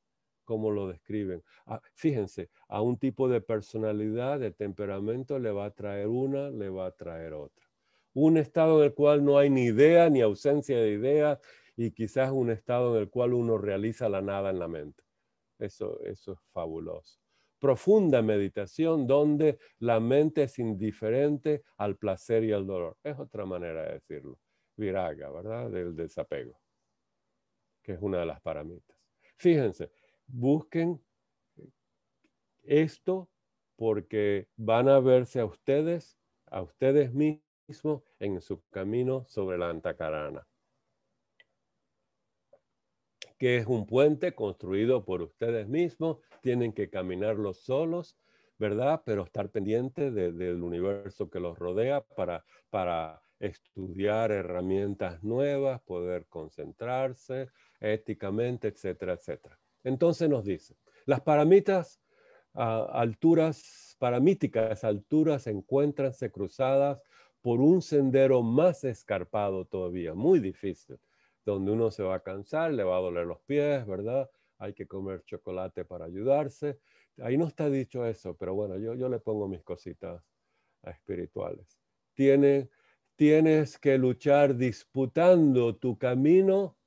Cómo lo describen. Ah, fíjense, a un tipo de personalidad, de temperamento, le va a traer una, le va a traer otra. Un estado en el cual no hay ni idea, ni ausencia de idea, y quizás un estado en el cual uno realiza la nada en la mente. Eso, es fabuloso. Profunda meditación donde la mente es indiferente al placer y al dolor. Es otra manera de decirlo. Viraga, ¿verdad? Del desapego, que es una de las paramitas. Fíjense, busquen esto porque van a verse a ustedes, a ustedes mismos en su camino sobre la antacarana que es un puente construido por ustedes mismos, tienen que caminarlo solos, ¿verdad? Pero estar pendientes del universo que los rodea para, estudiar herramientas nuevas, poder concentrarse éticamente, etcétera, etcétera. Entonces nos dice, las paramitas, ah, alturas, paramíticas alturas, encuentranse cruzadas por un sendero más escarpado todavía, muy difícil, donde uno se va a cansar, le va a doler los pies, ¿verdad? Hay que comer chocolate para ayudarse. Ahí no está dicho eso, pero bueno, yo, yo le pongo mis cositas espirituales. tienes que luchar disputando tu camino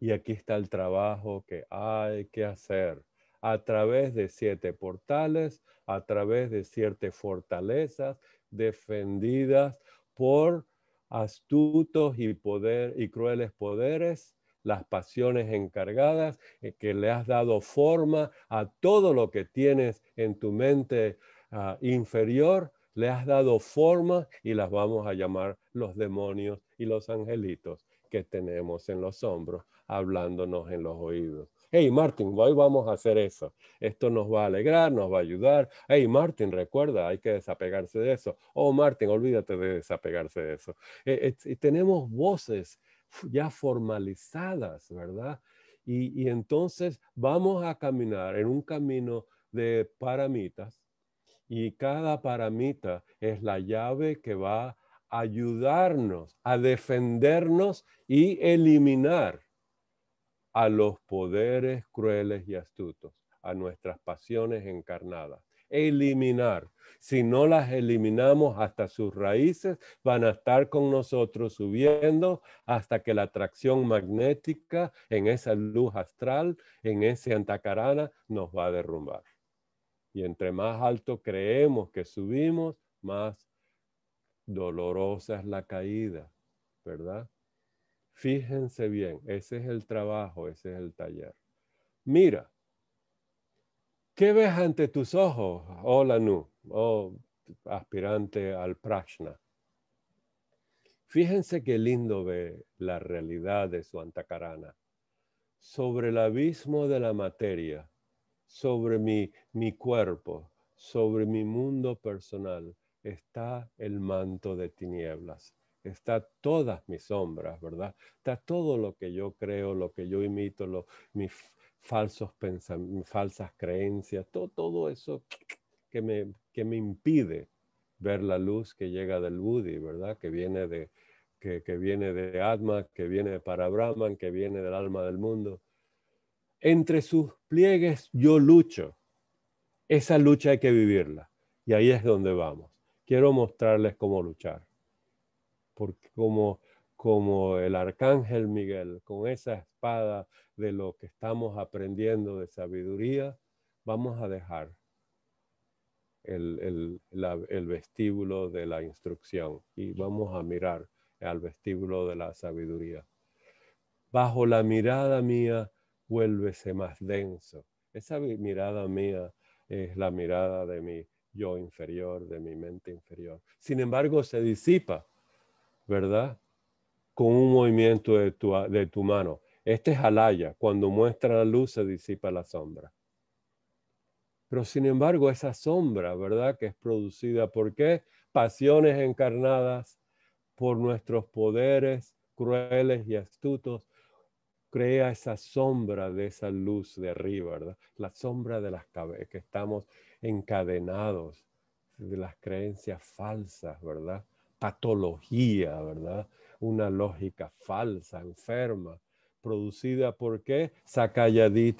y aquí está el trabajo que hay que hacer a través de siete portales, a través de siete fortalezas defendidas por astutos y, poder, y crueles poderes, las pasiones encargadas, eh, que le has dado forma a todo lo que tienes en tu mente ah, inferior, le has dado forma y las vamos a llamar los demonios y los angelitos que tenemos en los hombros, hablándonos en los oídos hey Martin, hoy vamos a hacer eso, esto nos va a alegrar, nos va a ayudar, hey Martin, recuerda, hay que desapegarse de eso, oh Martin, olvídate de desapegarse de eso. E, e, tenemos voces ya formalizadas, ¿verdad? y entonces vamos a caminar en un camino de paramitas y cada paramita es la llave que va a ayudarnos a defendernos y eliminar a los poderes crueles y astutos, a nuestras pasiones encarnadas. Eliminar. Si no las eliminamos hasta sus raíces, van a estar con nosotros subiendo hasta que la atracción magnética en esa luz astral, en ese antacarana, nos va a derrumbar. Y entre más alto creemos que subimos, más dolorosa es la caída, ¿verdad? Fíjense bien, ese es el trabajo, ese es el taller. Mira, ¿qué ves ante tus ojos, oh Lanú, oh aspirante al Prashna? Fíjense qué lindo ve la realidad de su antakarana. Sobre el abismo de la materia, sobre mi cuerpo, sobre mi mundo personal, está el manto de tinieblas está todas mis sombras, ¿verdad? Está todo lo que yo creo, lo que yo imito, lo, mis falsos falsas creencias, todo, todo eso que me, que me impide ver la luz que llega del Budi, ¿verdad? Que viene de, que, que, viene de Atma, que viene para Brahman, que viene del alma del mundo. Entre sus pliegues yo lucho. Esa lucha hay que vivirla. Y ahí es donde vamos. Quiero mostrarles cómo luchar porque como, como el arcángel Miguel, con esa espada de lo que estamos aprendiendo de sabiduría, vamos a dejar el, el vestíbulo de la instrucción y vamos a mirar al vestíbulo de la sabiduría. Bajo la mirada mía, vuélvese más denso. Esa mirada mía es la mirada de mi yo inferior, de mi mente inferior. Sin embargo, se disipa ¿verdad? Con un movimiento de tu, mano. Este es alaya, cuando muestra la luz se disipa la sombra. Pero sin embargo, esa sombra, ¿verdad? Que es producida por qué? Pasiones encarnadas por nuestros poderes crueles y astutos, crea esa sombra de esa luz de arriba, ¿verdad? La sombra de las que estamos encadenados de las creencias falsas, ¿verdad? patología, ¿verdad? Una lógica falsa, enferma, producida por qué?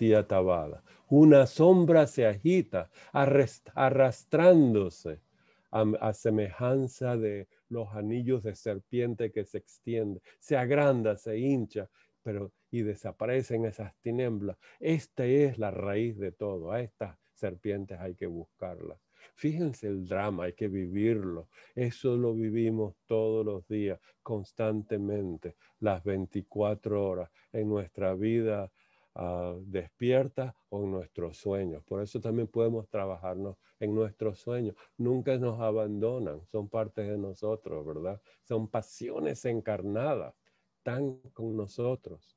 y atabada Una sombra se agita arrastrándose a, semejanza de los anillos de serpiente que se extiende, se agranda, se hincha, pero y desaparecen esas tinieblas. Esta es la raíz de todo. A estas serpientes hay que buscarlas. Fíjense el drama, hay que vivirlo. Eso lo vivimos todos los días, constantemente, las 24 horas, en nuestra vida ah, despierta o en nuestros sueños. Por eso también podemos trabajarnos en nuestros sueños. Nunca nos abandonan, son partes de nosotros, ¿verdad? Son pasiones encarnadas, están con nosotros.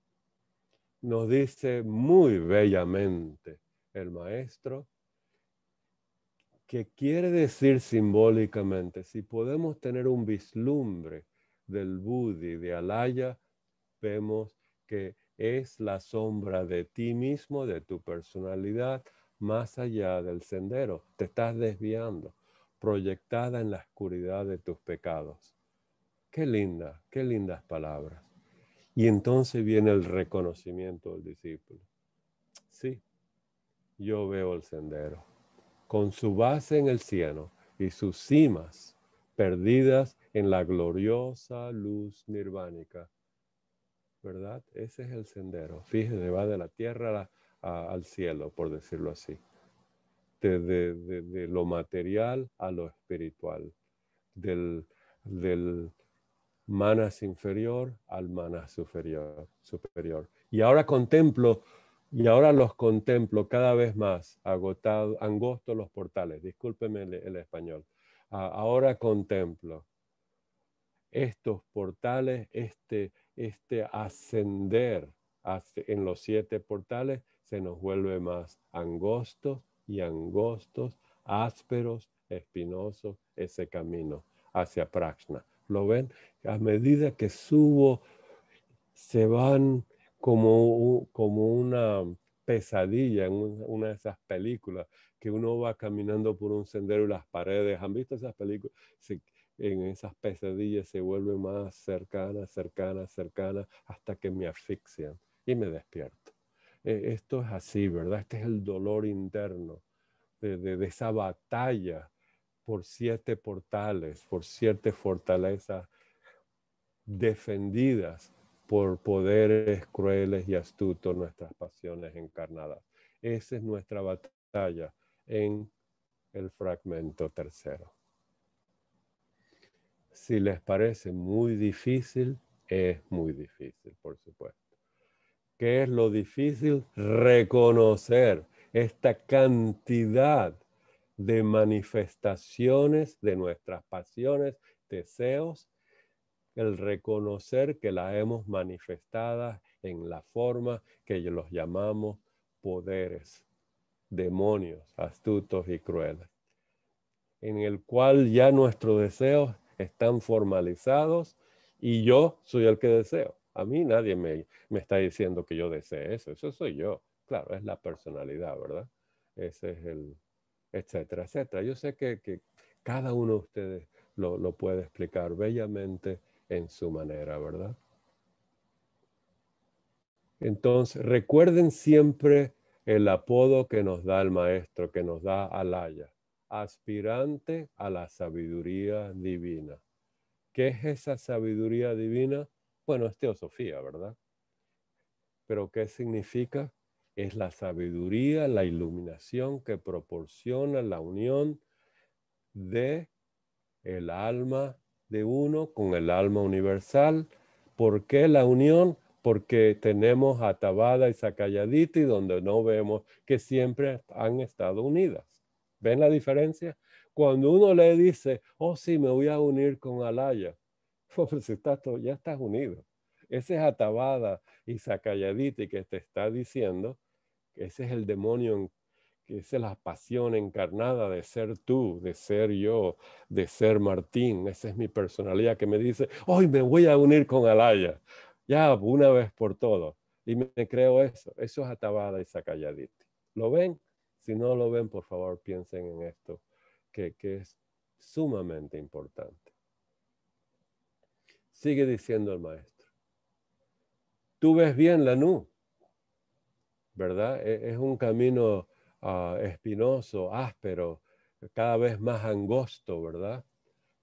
Nos dice muy bellamente el maestro ¿Qué quiere decir simbólicamente, si podemos tener un vislumbre del Budi, de Alaya, vemos que es la sombra de ti mismo, de tu personalidad, más allá del sendero. Te estás desviando, proyectada en la oscuridad de tus pecados. Qué linda, qué lindas palabras. Y entonces viene el reconocimiento del discípulo. Sí, yo veo el sendero con su base en el cielo y sus cimas perdidas en la gloriosa luz nirvánica. ¿Verdad? Ese es el sendero. Fíjese, va de la tierra al cielo, por decirlo así. De, lo material a lo espiritual. Del, del manas inferior al manas superior, superior. Y ahora contemplo y ahora los contemplo cada vez más, agotado, angosto los portales, discúlpeme el, español. ahora contemplo estos portales, este, este ascender en los siete portales se nos vuelve más angostos y angostos, ásperos, espinosos, ese camino hacia praxna ¿Lo ven? A medida que subo, se van como, como una pesadilla en una de esas películas, que uno va caminando por un sendero y las paredes, ¿han visto esas películas? en esas pesadillas se vuelve más cercana, cercana, cercana, hasta que me asfixian y me despierto. E, esto es así, ¿verdad? Este es el dolor interno de esa batalla por siete portales, por siete fortalezas defendidas por poderes crueles y astutos nuestras pasiones encarnadas. Esa es nuestra batalla en el fragmento tercero. Si les parece muy difícil, es muy difícil, por supuesto. ¿Qué es lo difícil? Reconocer esta cantidad de manifestaciones de nuestras pasiones, deseos el reconocer que la hemos manifestada en la forma que los llamamos poderes, demonios, astutos y crueles, en el cual ya nuestros deseos están formalizados y yo soy el que deseo. A mí nadie me, me está diciendo que yo desee eso, eso soy yo. Claro, es la personalidad, ¿verdad? Ese es el, etcétera, etcétera. Yo sé que, cada uno de ustedes lo, lo puede explicar bellamente en su manera, ¿verdad? Entonces, recuerden siempre el apodo que nos da el maestro, que nos da Alaya, aspirante a la sabiduría divina. ¿Qué es esa sabiduría divina? Bueno, es teosofía, ¿verdad? Pero ¿qué significa? Es la sabiduría, la iluminación que proporciona la unión de el alma de uno con el alma universal. ¿Por qué la unión? Porque tenemos a Tabada y donde no vemos que siempre han estado unidas. ¿Ven la diferencia? Cuando uno le dice, oh sí, me voy a unir con Alaya, oh, pues ya estás unido. Ese es Atabada y Sacayaditi que te está diciendo, ese es el demonio en que es la pasión encarnada de ser tú, de ser yo, de ser Martín. Esa es mi personalidad que me dice, hoy me voy a unir con Alaya, ya una vez por todo. Y me, creo eso. Eso es Atabada y Sakayaditi. ¿Lo ven? Si no lo ven, por favor, piensen en esto, que, es sumamente importante. Sigue diciendo el maestro. Tú ves bien la nu, ¿verdad? E, es un camino Ah, espinoso, áspero, cada vez más angosto, ¿verdad?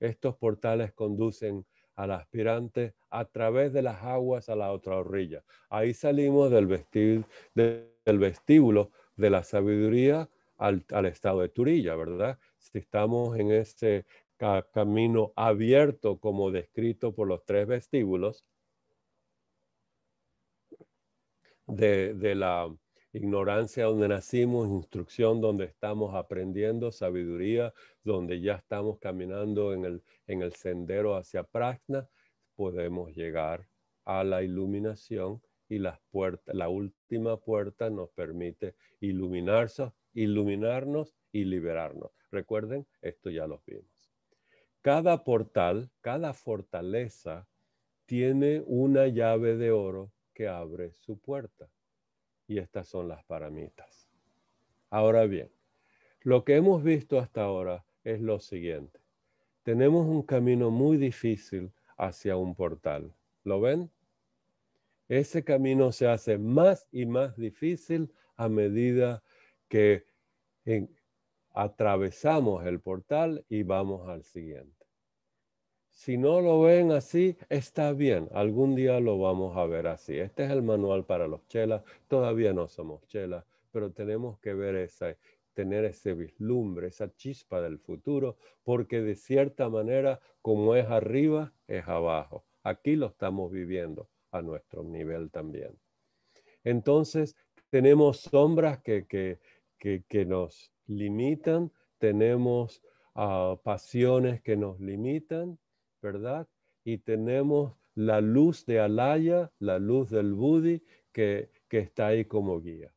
Estos portales conducen al aspirante a través de las aguas a la otra orilla. Ahí salimos del, vestíbulo de la sabiduría al, estado de Turilla, ¿verdad? Si estamos en ese camino abierto como descrito por los tres vestíbulos de la ignorancia donde nacimos, instrucción donde estamos aprendiendo, sabiduría donde ya estamos caminando en el, sendero hacia Prajna, podemos llegar a la iluminación y las puertas, la última puerta nos permite iluminarse, iluminarnos y liberarnos. Recuerden, esto ya lo vimos. Cada portal, cada fortaleza tiene una llave de oro que abre su puerta y estas son las paramitas. Ahora bien, lo que hemos visto hasta ahora es lo siguiente. Tenemos un camino muy difícil hacia un portal. ¿Lo ven? Ese camino se hace más y más difícil a medida que atravesamos el portal y vamos al siguiente. Si no lo ven así, está bien. Algún día lo vamos a ver así. Este es el manual para los chelas. Todavía no somos chelas, pero tenemos que ver esa, tener ese vislumbre, esa chispa del futuro, porque de cierta manera, como es arriba, es abajo. Aquí lo estamos viviendo a nuestro nivel también. Entonces, tenemos sombras que, nos limitan, tenemos ah, pasiones que nos limitan, ¿verdad? Y tenemos la luz de Alaya, la luz del Budi, que, está ahí como guía.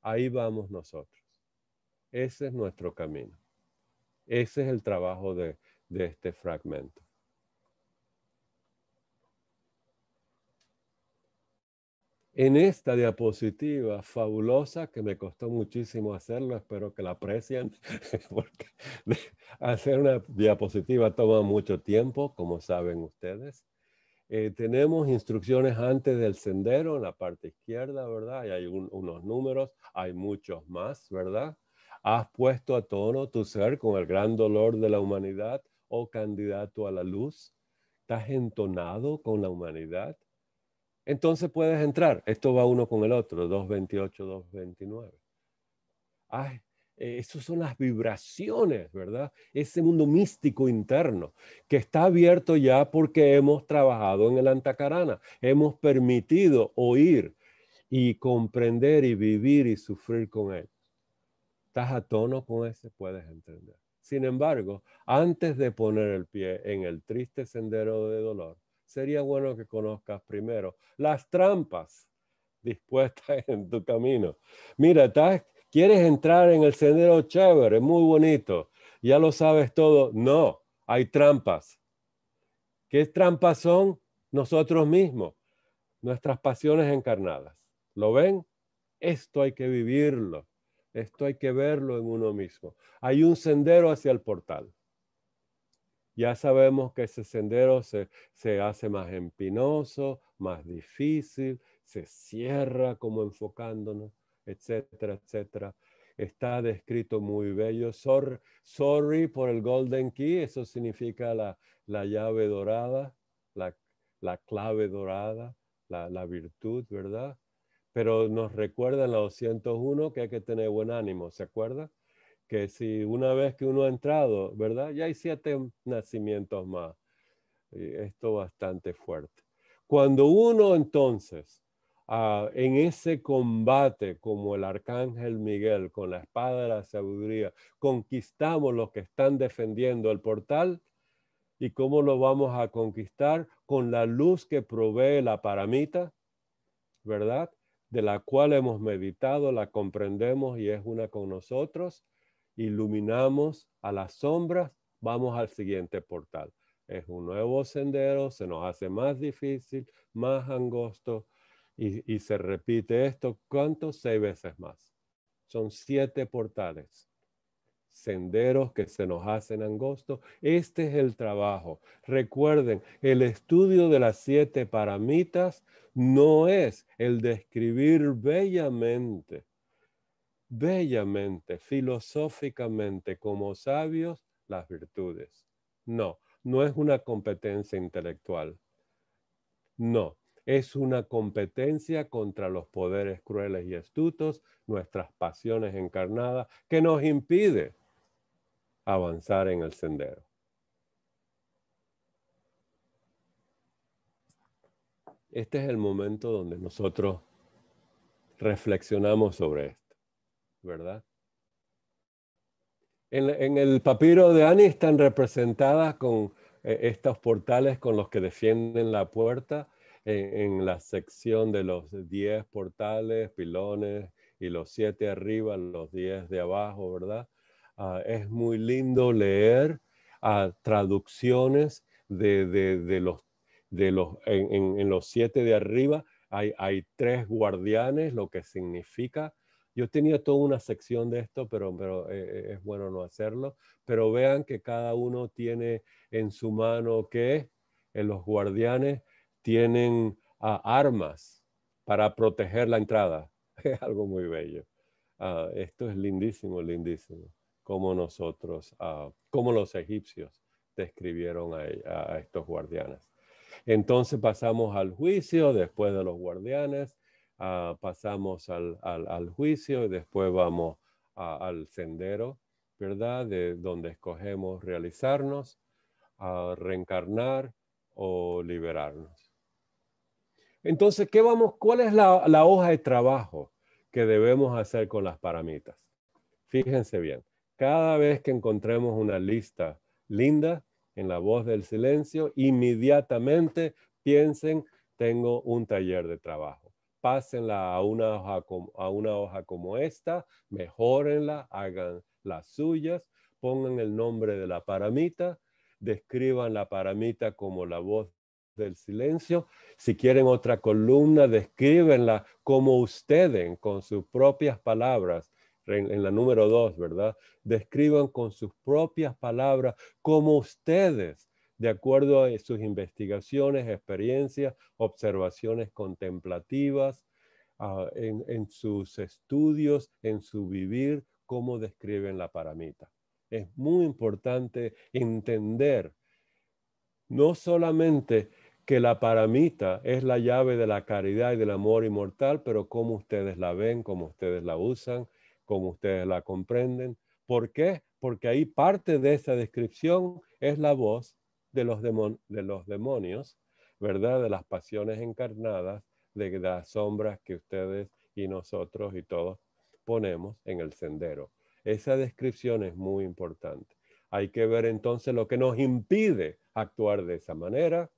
Ahí vamos nosotros. Ese es nuestro camino. Ese es el trabajo de este fragmento. en esta diapositiva fabulosa, que me costó muchísimo hacerlo, espero que la aprecien, porque hacer una diapositiva toma mucho tiempo, como saben ustedes. Eh, tenemos instrucciones antes del sendero en la parte izquierda, ¿verdad? Y hay unos números, hay muchos más, ¿verdad? Has puesto a tono tu ser con el gran dolor de la humanidad, o oh candidato a la luz. Estás entonado con la humanidad entonces puedes entrar. Esto va uno con el otro, 228, 229. Ay, esas son las vibraciones, ¿verdad? Ese mundo místico interno que está abierto ya porque hemos trabajado en el Antacarana, hemos permitido oír y comprender y vivir y sufrir con él. ¿Estás a tono con ese? Puedes entender. Sin embargo, antes de poner el pie en el triste sendero de dolor, sería bueno que conozcas primero. Las trampas dispuestas en tu camino. Mira, quieres entrar en el sendero chévere, es muy bonito, ya lo sabes todo. No, hay trampas. ¿Qué trampas son? Nosotros mismos, nuestras pasiones encarnadas. ¿Lo ven? Esto hay que vivirlo. Esto hay que verlo en uno mismo. Hay un sendero hacia el portal. Ya sabemos que ese sendero se, hace más empinoso, más difícil, se cierra como enfocándonos, etcétera, etcétera. Está descrito muy bello. Sorry, por el golden key, eso significa la, llave dorada, la, clave dorada, la, la, virtud, ¿verdad? Pero nos recuerda en la 201 que hay que tener buen ánimo, ¿se acuerda? que si una vez que uno ha entrado, ¿verdad? Ya hay siete nacimientos más. Esto bastante fuerte. Cuando uno entonces, ah, en ese combate como el arcángel Miguel, con la espada de la sabiduría, conquistamos los que están defendiendo el portal, ¿y cómo lo vamos a conquistar? Con la luz que provee la paramita, ¿verdad? De la cual hemos meditado, la comprendemos y es una con nosotros iluminamos a las sombras, vamos al siguiente portal. Es un nuevo sendero, se nos hace más difícil, más angosto y, se repite esto, ¿cuántos? Seis veces más. Son siete portales senderos que se nos hacen angosto. Este es el trabajo. Recuerden, el estudio de las siete paramitas no es el describir bellamente bellamente, filosóficamente, como sabios, las virtudes. No, no es una competencia intelectual. No, es una competencia contra los poderes crueles y astutos, nuestras pasiones encarnadas, que nos impide avanzar en el sendero. Este es el momento donde nosotros reflexionamos sobre esto. ¿verdad? En, el papiro de Ani están representadas con eh, estos portales con los que defienden la puerta, en, la sección de los 10 portales, pilones y los 7 arriba, los 10 de abajo, ¿verdad? Ah, es muy lindo leer a ah, traducciones de, de, los, de los en, en, los siete de arriba. Hay, hay tres guardianes, lo que significa yo tenía toda una sección de esto, pero, pero eh, eh, es bueno no hacerlo. Pero vean que cada uno tiene en su mano que los guardianes tienen armas para proteger la entrada. Es algo muy bello. Ah, esto es lindísimo, lindísimo. Como nosotros, ah, como los egipcios describieron e, a estos guardianes. Entonces pasamos al juicio después de los guardianes Ah, pasamos al, juicio y después vamos al sendero, ¿verdad? De donde escogemos realizarnos, ah, reencarnar o liberarnos. Entonces, ¿qué vamos? ¿Cuál es la hoja de trabajo que debemos hacer con las paramitas? Fíjense bien, cada vez que encontremos una lista linda en la voz del silencio, inmediatamente piensen, tengo un taller de trabajo pásenla a una hoja como, a una hoja como esta, mejorenla, hagan las suyas, pongan el nombre de la paramita, describan la paramita como la voz del silencio. Si quieren otra columna, describenla como ustedes, con sus propias palabras, en, en la número dos, ¿verdad? Describan con sus propias palabras como ustedes de acuerdo a sus investigaciones, experiencias, observaciones contemplativas, ah, en, en sus estudios, en su vivir, cómo describen la paramita. Es muy importante entender no solamente que la paramita es la llave de la caridad y del amor inmortal, pero cómo ustedes la ven, cómo ustedes la usan, cómo ustedes la comprenden. ¿Por qué? Porque ahí parte de esa descripción es la voz de los, demonios, ¿verdad? De las pasiones encarnadas, de las sombras que ustedes y nosotros y todos ponemos en el sendero. Esa descripción es muy importante. Hay que ver entonces lo que nos impide actuar de esa manera.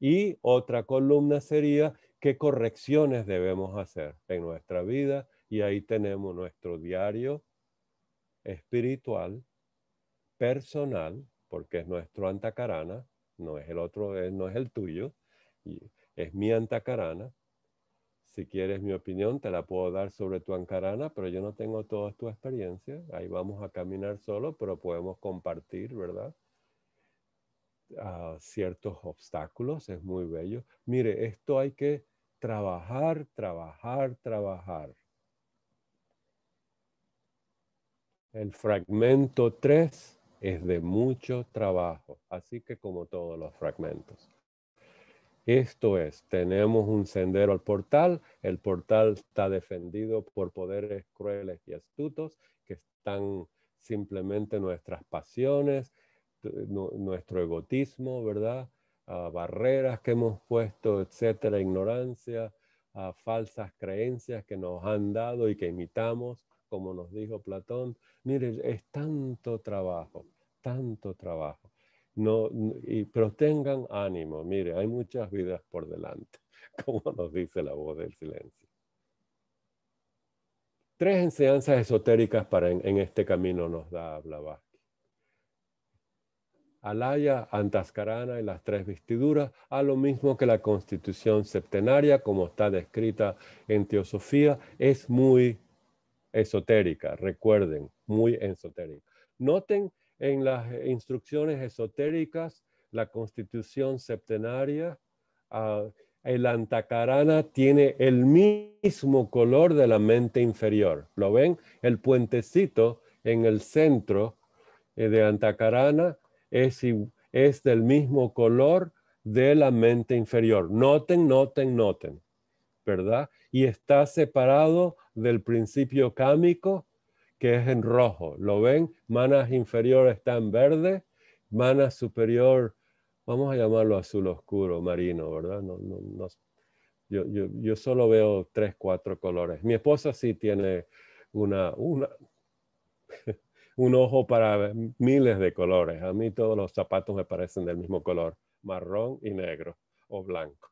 Y otra columna sería qué correcciones debemos hacer en nuestra vida. Y ahí tenemos nuestro diario espiritual, personal, porque es nuestro antacarana, no es el otro, eh, no es el tuyo, y es mi antacarana. Si quieres mi opinión, te la puedo dar sobre tu ancarana, pero yo no tengo toda tu experiencia. Ahí vamos a caminar solo, pero podemos compartir, ¿verdad? A ah, ciertos obstáculos, es muy bello. Mire, esto hay que trabajar, trabajar, trabajar. El fragmento 3 es de mucho trabajo, así que como todos los fragmentos. Esto es, tenemos un sendero al portal, el portal está defendido por poderes crueles y astutos que están simplemente nuestras pasiones, nuestro egotismo, ¿verdad? Ah, barreras que hemos puesto, etcétera, ignorancia, ah, falsas creencias que nos han dado y que imitamos, como nos dijo Platón, mire, es tanto trabajo, tanto trabajo. No, y, pero tengan ánimo, mire, hay muchas vidas por delante, como nos dice la voz del silencio. Tres enseñanzas esotéricas para en, este camino nos da Blavatsky. Alaya, Antascarana y las tres vestiduras, a lo mismo que la constitución septenaria, como está descrita en Teosofía, es muy esotérica, recuerden, muy esotérica. Noten en las instrucciones esotéricas la constitución septenaria. Ah, el antacarana tiene el mismo color de la mente inferior. ¿Lo ven? El puentecito en el centro eh, de antacarana es del mismo color de la mente inferior. Noten, noten, noten, ¿verdad? Y está separado del principio cámico, que es en rojo. ¿Lo ven? Manas inferior están en verde, manas superior, vamos a llamarlo azul oscuro, marino, ¿verdad? No, Yo, yo, solo veo tres, cuatro colores. Mi esposa sí tiene una, una un ojo para miles de colores. A mí todos los zapatos me parecen del mismo color, marrón y negro o blanco.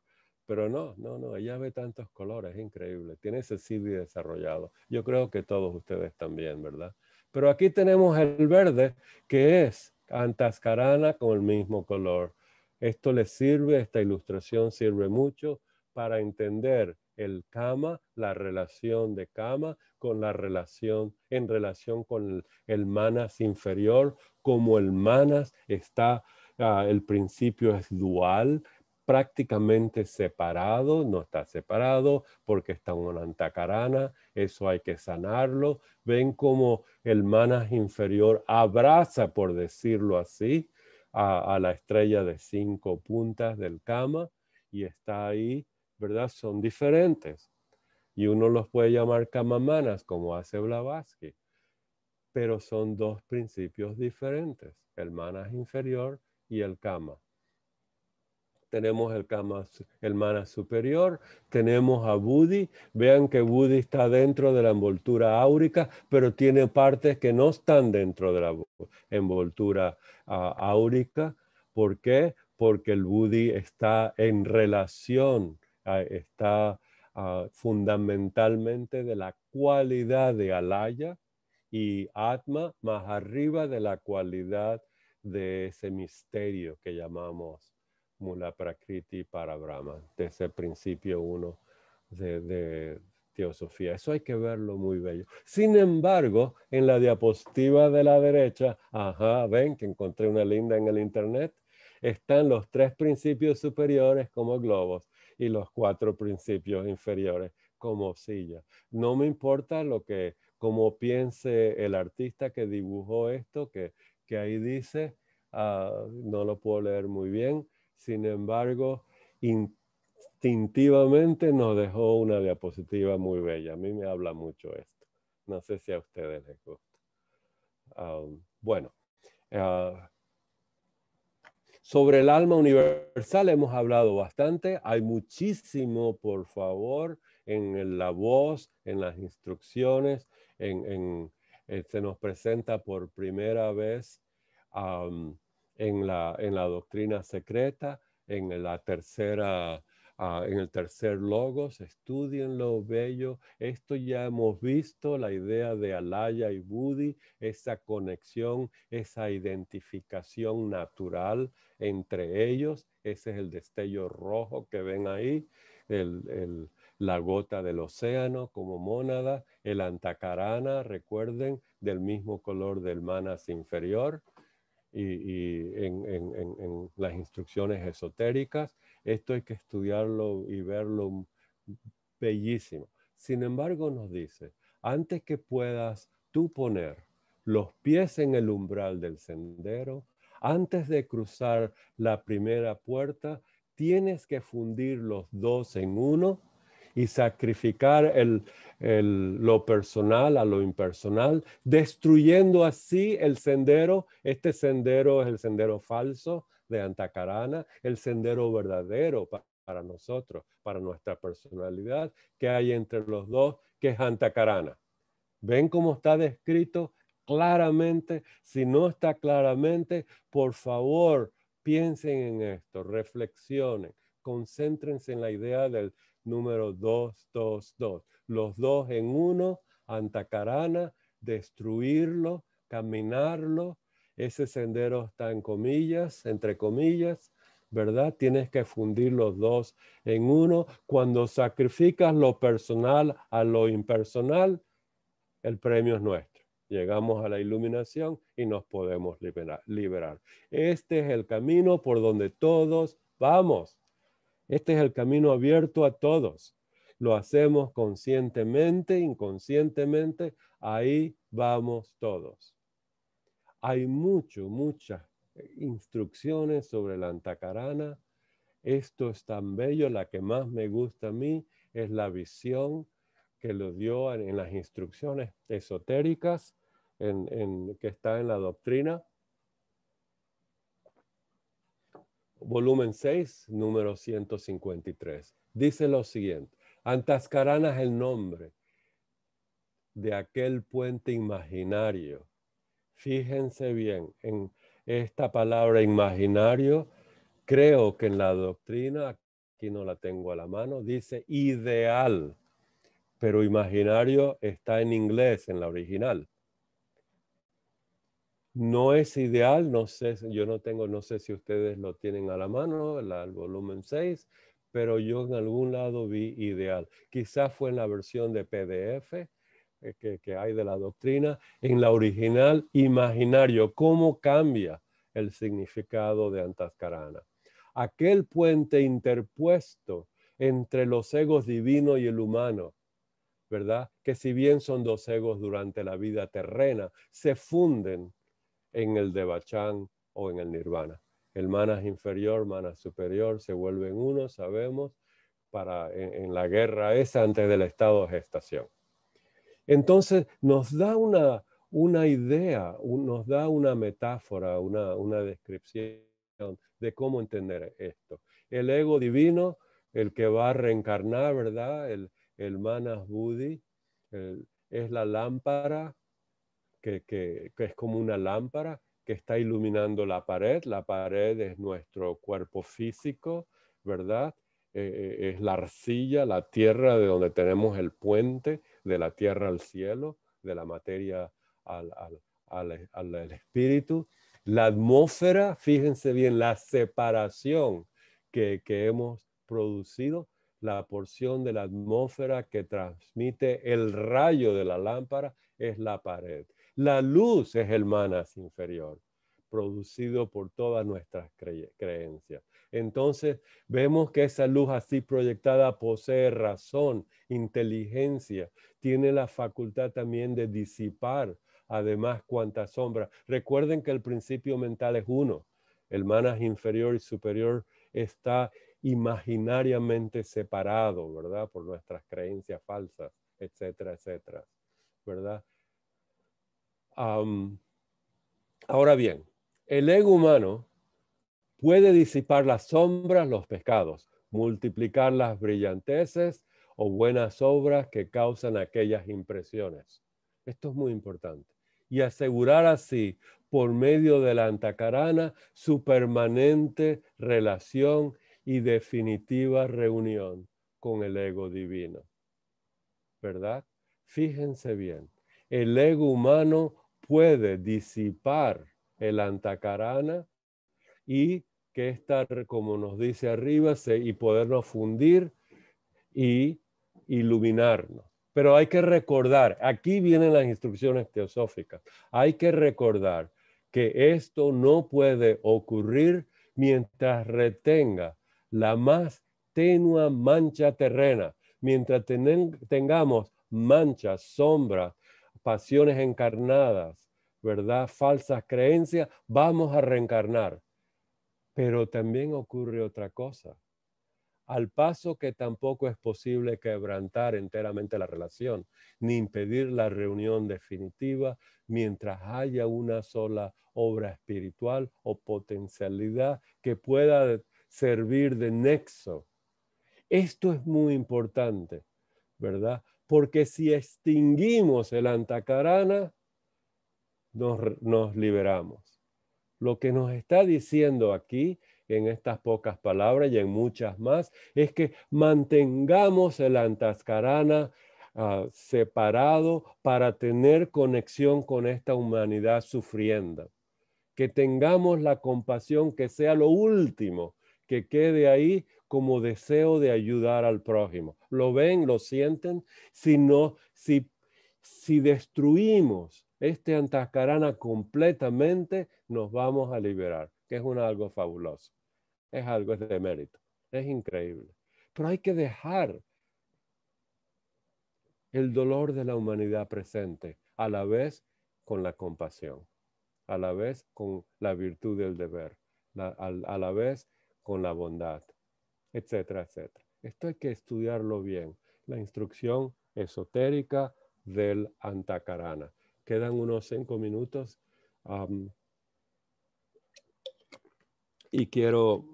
Pero no, no, no, ella ve tantos colores, es increíble. Tiene ese CD desarrollado. Yo creo que todos ustedes también, ¿verdad? Pero aquí tenemos el verde, que es antascarana con el mismo color. Esto le sirve, esta ilustración sirve mucho para entender el kama, la relación de kama con la relación en relación con el, manas inferior, como el manas está, ah, el principio es dual, prácticamente separado, no está separado porque está en una antacarana, eso hay que sanarlo. Ven como el manas inferior abraza, por decirlo así, a, la estrella de cinco puntas del cama y está ahí, ¿verdad? Son diferentes. Y uno los puede llamar camamanas como hace Blavatsky, pero son dos principios diferentes, el manas inferior y el kama tenemos el, kama, el mana superior, tenemos a Budi. Vean que Budi está dentro de la envoltura áurica, pero tiene partes que no están dentro de la envoltura ah, áurica. ¿Por qué? Porque el Budi está en relación, ah, está ah, fundamentalmente de la cualidad de Alaya y Atma, más arriba de la cualidad de ese misterio que llamamos Mula Prakriti para Brahma, desde el principio uno de, teosofía. Eso hay que verlo muy bello. Sin embargo, en la diapositiva de la derecha, ajá, ven que encontré una linda en el internet, están los tres principios superiores como globos y los cuatro principios inferiores como sillas No me importa lo que, como piense el artista que dibujó esto, que, que ahí dice, ah, no lo puedo leer muy bien, sin embargo, instintivamente nos dejó una diapositiva muy bella. A mí me habla mucho esto. No sé si a ustedes les gusta. Um, bueno, uh, sobre el alma universal hemos hablado bastante. Hay muchísimo, por favor, en la voz, en las instrucciones, eh, se nos presenta por primera vez um, en la, doctrina secreta, en la tercera... Ah, en el tercer logos, lo bello. Esto ya hemos visto, la idea de Alaya y Budi, esa conexión, esa identificación natural entre ellos. Ese es el destello rojo que ven ahí, la gota del océano como mónada, el antacarana, recuerden, del mismo color del manas inferior y, en, las instrucciones esotéricas. Esto hay que estudiarlo y verlo bellísimo. Sin embargo, nos dice, antes que puedas tú poner los pies en el umbral del sendero, antes de cruzar la primera puerta, tienes que fundir los dos en uno y sacrificar el, lo personal a lo impersonal, destruyendo así el sendero. Este sendero es el sendero falso de Antacarana, el sendero verdadero para, nosotros, para nuestra personalidad que hay entre los dos, que es Antacarana. ¿Ven cómo está descrito claramente? Si no está claramente, por favor, piensen en esto, reflexionen, concéntrense en la idea del número dos. Los dos en uno, Antacarana, destruirlo, caminarlo. Ese sendero está en comillas, entre comillas, ¿verdad? Tienes que fundir los dos en uno. Cuando sacrificas lo personal a lo impersonal, el premio es nuestro. Llegamos a la iluminación y nos podemos liberar. Este es el camino por donde todos vamos. Este es el camino abierto a todos. Lo hacemos conscientemente, inconscientemente, ahí vamos todos. Hay mucho, muchas instrucciones sobre la antacarana. Esto es tan bello, la que más me gusta a mí es la visión que lo dio en, las instrucciones esotéricas que está en la doctrina volumen 6, número 153. Dice lo siguiente, Antascarana es el nombre de aquel puente imaginario. Fíjense bien en esta palabra imaginario, creo que en la doctrina, aquí no la tengo a la mano, dice ideal, pero imaginario está en inglés, en la original. No es ideal, no sé, yo no tengo, no sé si ustedes lo tienen a la mano, el, volumen 6, pero yo en algún lado vi ideal. Quizás fue en la versión de PDF eh, que, que, hay de la doctrina, en la original imaginario, cómo cambia el significado de Antascarana. Aquel puente interpuesto entre los egos divino y el humano, ¿verdad? Que si bien son dos egos durante la vida terrena, se funden en el Devachan o en el Nirvana. El manas inferior, manas superior, se vuelven uno, sabemos, para, en, la guerra esa antes del estado de gestación. Entonces nos da una, idea, nos da una metáfora, una, descripción de cómo entender esto. El ego divino, el que va a reencarnar, ¿verdad? El, el manas buddhi, es la lámpara que, es como una lámpara que está iluminando la pared. La pared es nuestro cuerpo físico, ¿verdad? Eh, eh, es la arcilla, la tierra de donde tenemos el puente, de la tierra al cielo, de la materia al, espíritu. La atmósfera, fíjense bien, la separación que hemos producido, la porción de la atmósfera que transmite el rayo de la lámpara es la pared. La luz es el manas inferior, producido por todas nuestras creencias. Entonces vemos que esa luz así proyectada posee razón, inteligencia, tiene la facultad también de disipar además cuantas sombras. Recuerden que el principio mental es uno, el manas inferior y superior está imaginariamente separado, ¿verdad? Por nuestras creencias falsas, etcétera, etcétera, ¿verdad? ahora bien, el ego humano puede disipar las sombras, los pecados, multiplicar las brillanteces o buenas obras que causan aquellas impresiones. Esto es muy importante. Y asegurar así, por medio de la antacarana, su permanente relación y definitiva reunión con el ego divino. ¿Verdad? Fíjense bien, el ego humano puede disipar el antacarana y que estar, como nos dice arriba, se, y podernos fundir y iluminarnos. Pero hay que recordar, aquí vienen las instrucciones teosóficas, hay que recordar que esto no puede ocurrir mientras retenga la más tenue mancha terrena, mientras tengamos manchas, sombra pasiones encarnadas, ¿verdad? Falsas creencias, vamos a reencarnar. Pero también ocurre otra cosa. Al paso que tampoco es posible quebrantar enteramente la relación, ni impedir la reunión definitiva mientras haya una sola obra espiritual o potencialidad que pueda servir de nexo. Esto es muy importante, ¿verdad? porque si extinguimos el antacarana, nos, liberamos. Lo que nos está diciendo aquí en estas pocas palabras y en muchas más, es que mantengamos el antacarana ah, separado para tener conexión con esta humanidad sufriendo. Que tengamos la compasión que sea lo último que quede ahí como deseo de ayudar al prójimo. ¿Lo ven? ¿Lo sienten? Si no, si, destruimos este antascarana completamente, nos vamos a liberar, que es algo fabuloso. Es algo de mérito. Es increíble. Pero hay que dejar el dolor de la humanidad presente, a la vez con la compasión, a la vez con la virtud del deber, a la vez con la bondad etcétera, etcétera. Esto hay que estudiarlo bien. La instrucción esotérica del antacarana. Quedan unos cinco minutos y quiero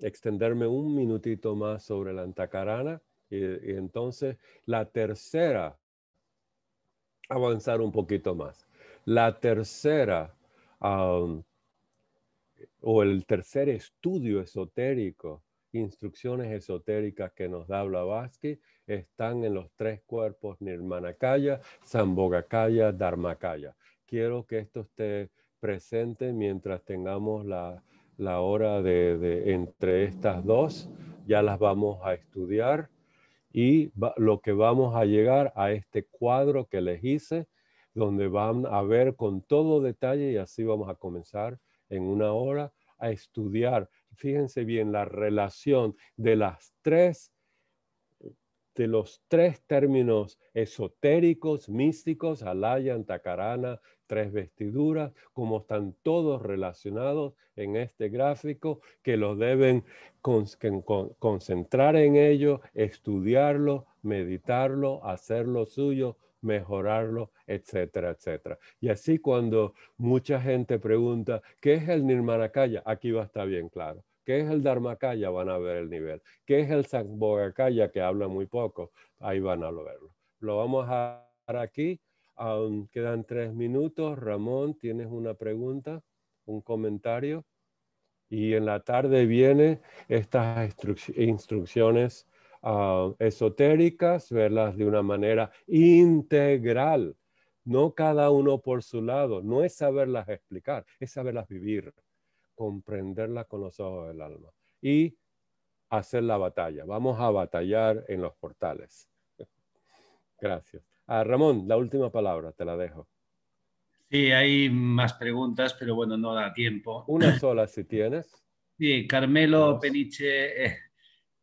extenderme un minutito más sobre el antacarana. y, entonces la tercera, avanzar un poquito más. La tercera o el tercer estudio esotérico instrucciones esotéricas que nos da Blavatsky están en los tres cuerpos Nirmanakaya, Sambhogakaya, Dharmakaya. Quiero que esto esté presente mientras tengamos la, hora de, entre estas dos. Ya las vamos a estudiar y lo que vamos a llegar a este cuadro que les hice, donde van a ver con todo detalle y así vamos a comenzar en una hora a estudiar fíjense bien la relación de las de los tres términos esotéricos, místicos, Alayan, Takarana, tres vestiduras, como están todos relacionados en este gráfico, que los deben concentrar en ello, estudiarlo, meditarlo, hacerlo suyo, mejorarlo, etcétera, etcétera. Y así cuando mucha gente pregunta, ¿qué es el Nirmanakaya? Aquí va a estar bien claro. ¿Qué es el Dharmakaya? Van a ver el nivel. ¿Qué es el Sambhogakaya? Que habla muy poco. Ahí van a verlo. Lo vamos a dar aquí. Um, quedan tres minutos. Ramón, ¿tienes una pregunta? ¿Un comentario? Y en la tarde vienen estas instrucciones uh, esotéricas, verlas de una manera integral no cada uno por su lado, no es saberlas explicar, es saberlas vivir comprenderla con los ojos del alma y hacer la batalla. Vamos a batallar en los portales. Gracias. a ah, Ramón, la última palabra, te la dejo. Sí, hay más preguntas, pero bueno, no da tiempo. Una sola, si tienes. Sí, Carmelo Peniche, eh,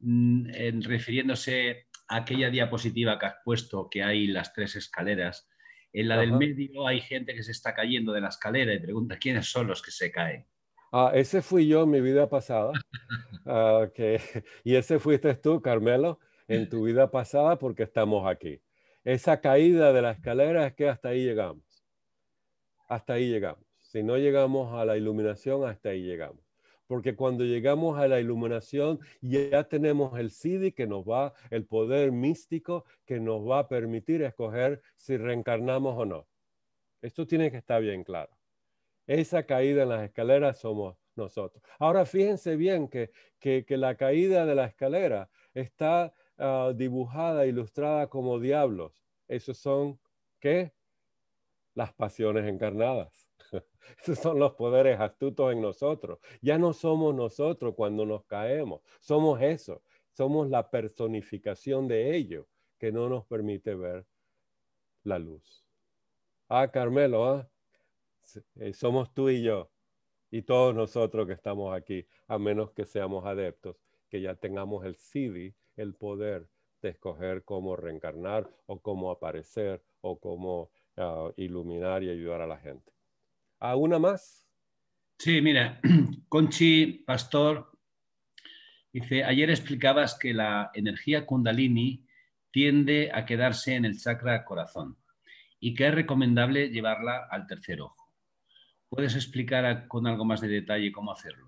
mm, en, refiriéndose a aquella diapositiva que has puesto, que hay las tres escaleras, en la del medio hay gente que se está cayendo de la escalera y pregunta quiénes son los que se caen. Ah, ese fui yo en mi vida pasada. Ah, y ese fuiste tú, Carmelo, en tu vida pasada porque estamos aquí. Esa caída de la escalera es que hasta ahí llegamos. Hasta ahí llegamos. Si no llegamos a la iluminación, hasta ahí llegamos. Porque cuando llegamos a la iluminación ya tenemos el CD que nos va, el poder místico que nos va a permitir escoger si reencarnamos o no. Esto tiene que estar bien claro. Esa caída en las escaleras somos nosotros. Ahora fíjense bien que, que, la caída de la escalera está ah, dibujada, ilustrada como diablos. Esos son, ¿qué? Las pasiones encarnadas. Esos son los poderes astutos en nosotros. Ya no somos nosotros cuando nos caemos, somos eso. Somos la personificación de ello que no nos permite ver la luz. Ah, Carmelo, ah. Eh, somos tú y yo y todos nosotros que estamos aquí, a menos que seamos adeptos, que ya tengamos el CD, el poder de escoger cómo reencarnar o cómo aparecer o cómo ah, iluminar y ayudar a la gente. ¿A una más? Sí, mira, Conchi Pastor dice, ayer explicabas que la energía kundalini tiende a quedarse en el chakra corazón y que es recomendable llevarla al tercero ¿Puedes explicar con algo más de detalle cómo hacerlo?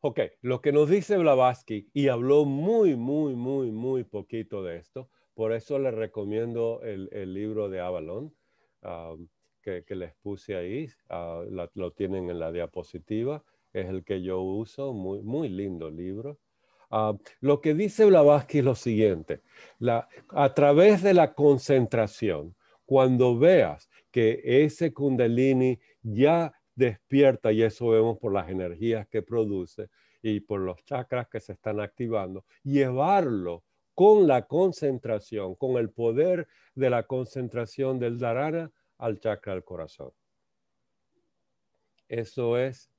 Ok, lo que nos dice Blavatsky, y habló muy, muy, muy, muy poquito de esto, por eso le recomiendo el, libro de Avalon um, que, les puse ahí, uh, lo tienen en la diapositiva, es el que yo uso, muy, muy lindo libro. Uh, lo que dice Blavatsky es lo siguiente, la, a través de la concentración, cuando veas que ese kundalini ya despierta y eso vemos por las energías que produce y por los chakras que se están activando, llevarlo con la concentración, con el poder de la concentración del dharana al chakra del corazón. Eso es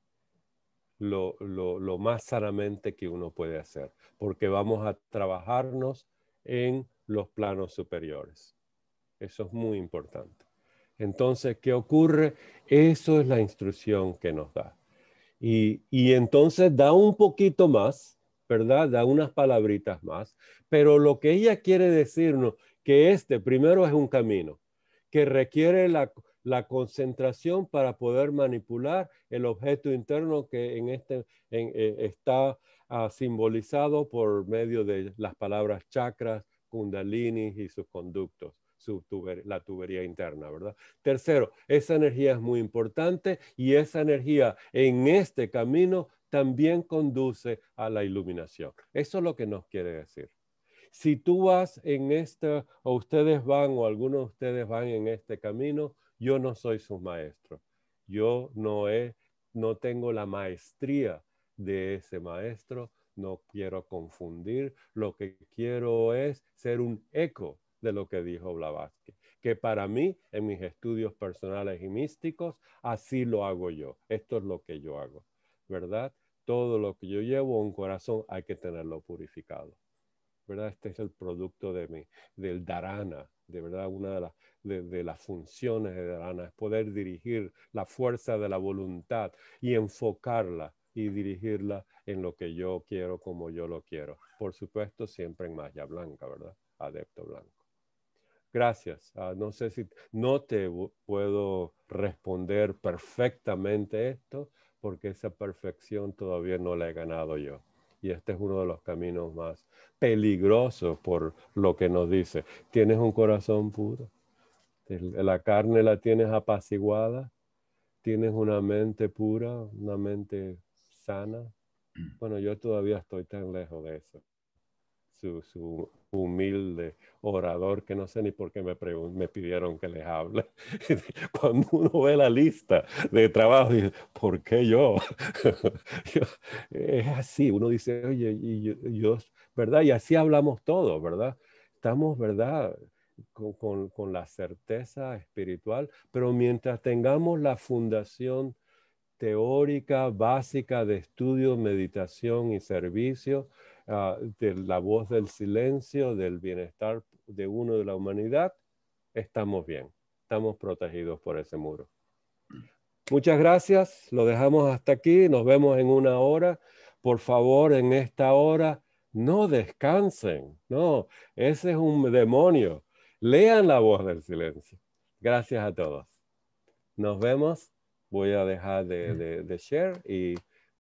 lo, lo más sanamente que uno puede hacer, porque vamos a trabajarnos en los planos superiores. Eso es muy importante. Entonces, ¿qué ocurre? Eso es la instrucción que nos da. Y, entonces da un poquito más, ¿verdad? Da unas palabritas más, pero lo que ella quiere decirnos, que este primero es un camino, que requiere la, concentración para poder manipular el objeto interno que en este eh, está ah, simbolizado por medio de las palabras chakras, kundalini y sus conductos la tubería interna, ¿verdad? Tercero, esa energía es muy importante y esa energía en este camino también conduce a la iluminación. Eso es lo que nos quiere decir. Si tú vas en este, o ustedes van, o algunos de ustedes van en este camino, yo no soy su maestro. Yo no, he, no tengo la maestría de ese maestro, no quiero confundir, lo que quiero es ser un eco de lo que dijo Blavatsky, que para mí, en mis estudios personales y místicos, así lo hago yo. Esto es lo que yo hago, ¿verdad? Todo lo que yo llevo a un corazón hay que tenerlo purificado, ¿verdad? Este es el producto de mí, del dharana, de verdad, una de, las funciones de dharana es poder dirigir la fuerza de la voluntad y enfocarla y dirigirla en lo que yo quiero, como yo lo quiero. Por supuesto, siempre en magia blanca, ¿verdad? Adepto blanco. Gracias. Ah, no sé si no te puedo responder perfectamente esto porque esa perfección todavía no la he ganado yo. Y este es uno de los caminos más peligrosos por lo que nos dice. Tienes un corazón puro, la carne la tienes apaciguada, tienes una mente pura, una mente sana. Mm. Bueno, yo todavía estoy tan lejos de eso su, humilde orador, que no sé ni por qué me, pidieron que les hable. Cuando uno ve la lista de trabajo, dice, ¿por qué yo? es así, uno dice, oye, y ¿verdad? Y así hablamos todos, ¿verdad? Estamos, ¿verdad? Con, con la certeza espiritual, pero mientras tengamos la fundación teórica básica de estudio, meditación y servicio, Ah, de la voz del silencio, del bienestar de uno de la humanidad, estamos bien, estamos protegidos por ese muro. Muchas gracias, lo dejamos hasta aquí, nos vemos en una hora. Por favor, en esta hora, no descansen, no, ese es un demonio. Lean la voz del silencio. Gracias a todos. Nos vemos. Voy a dejar de, de, de share y...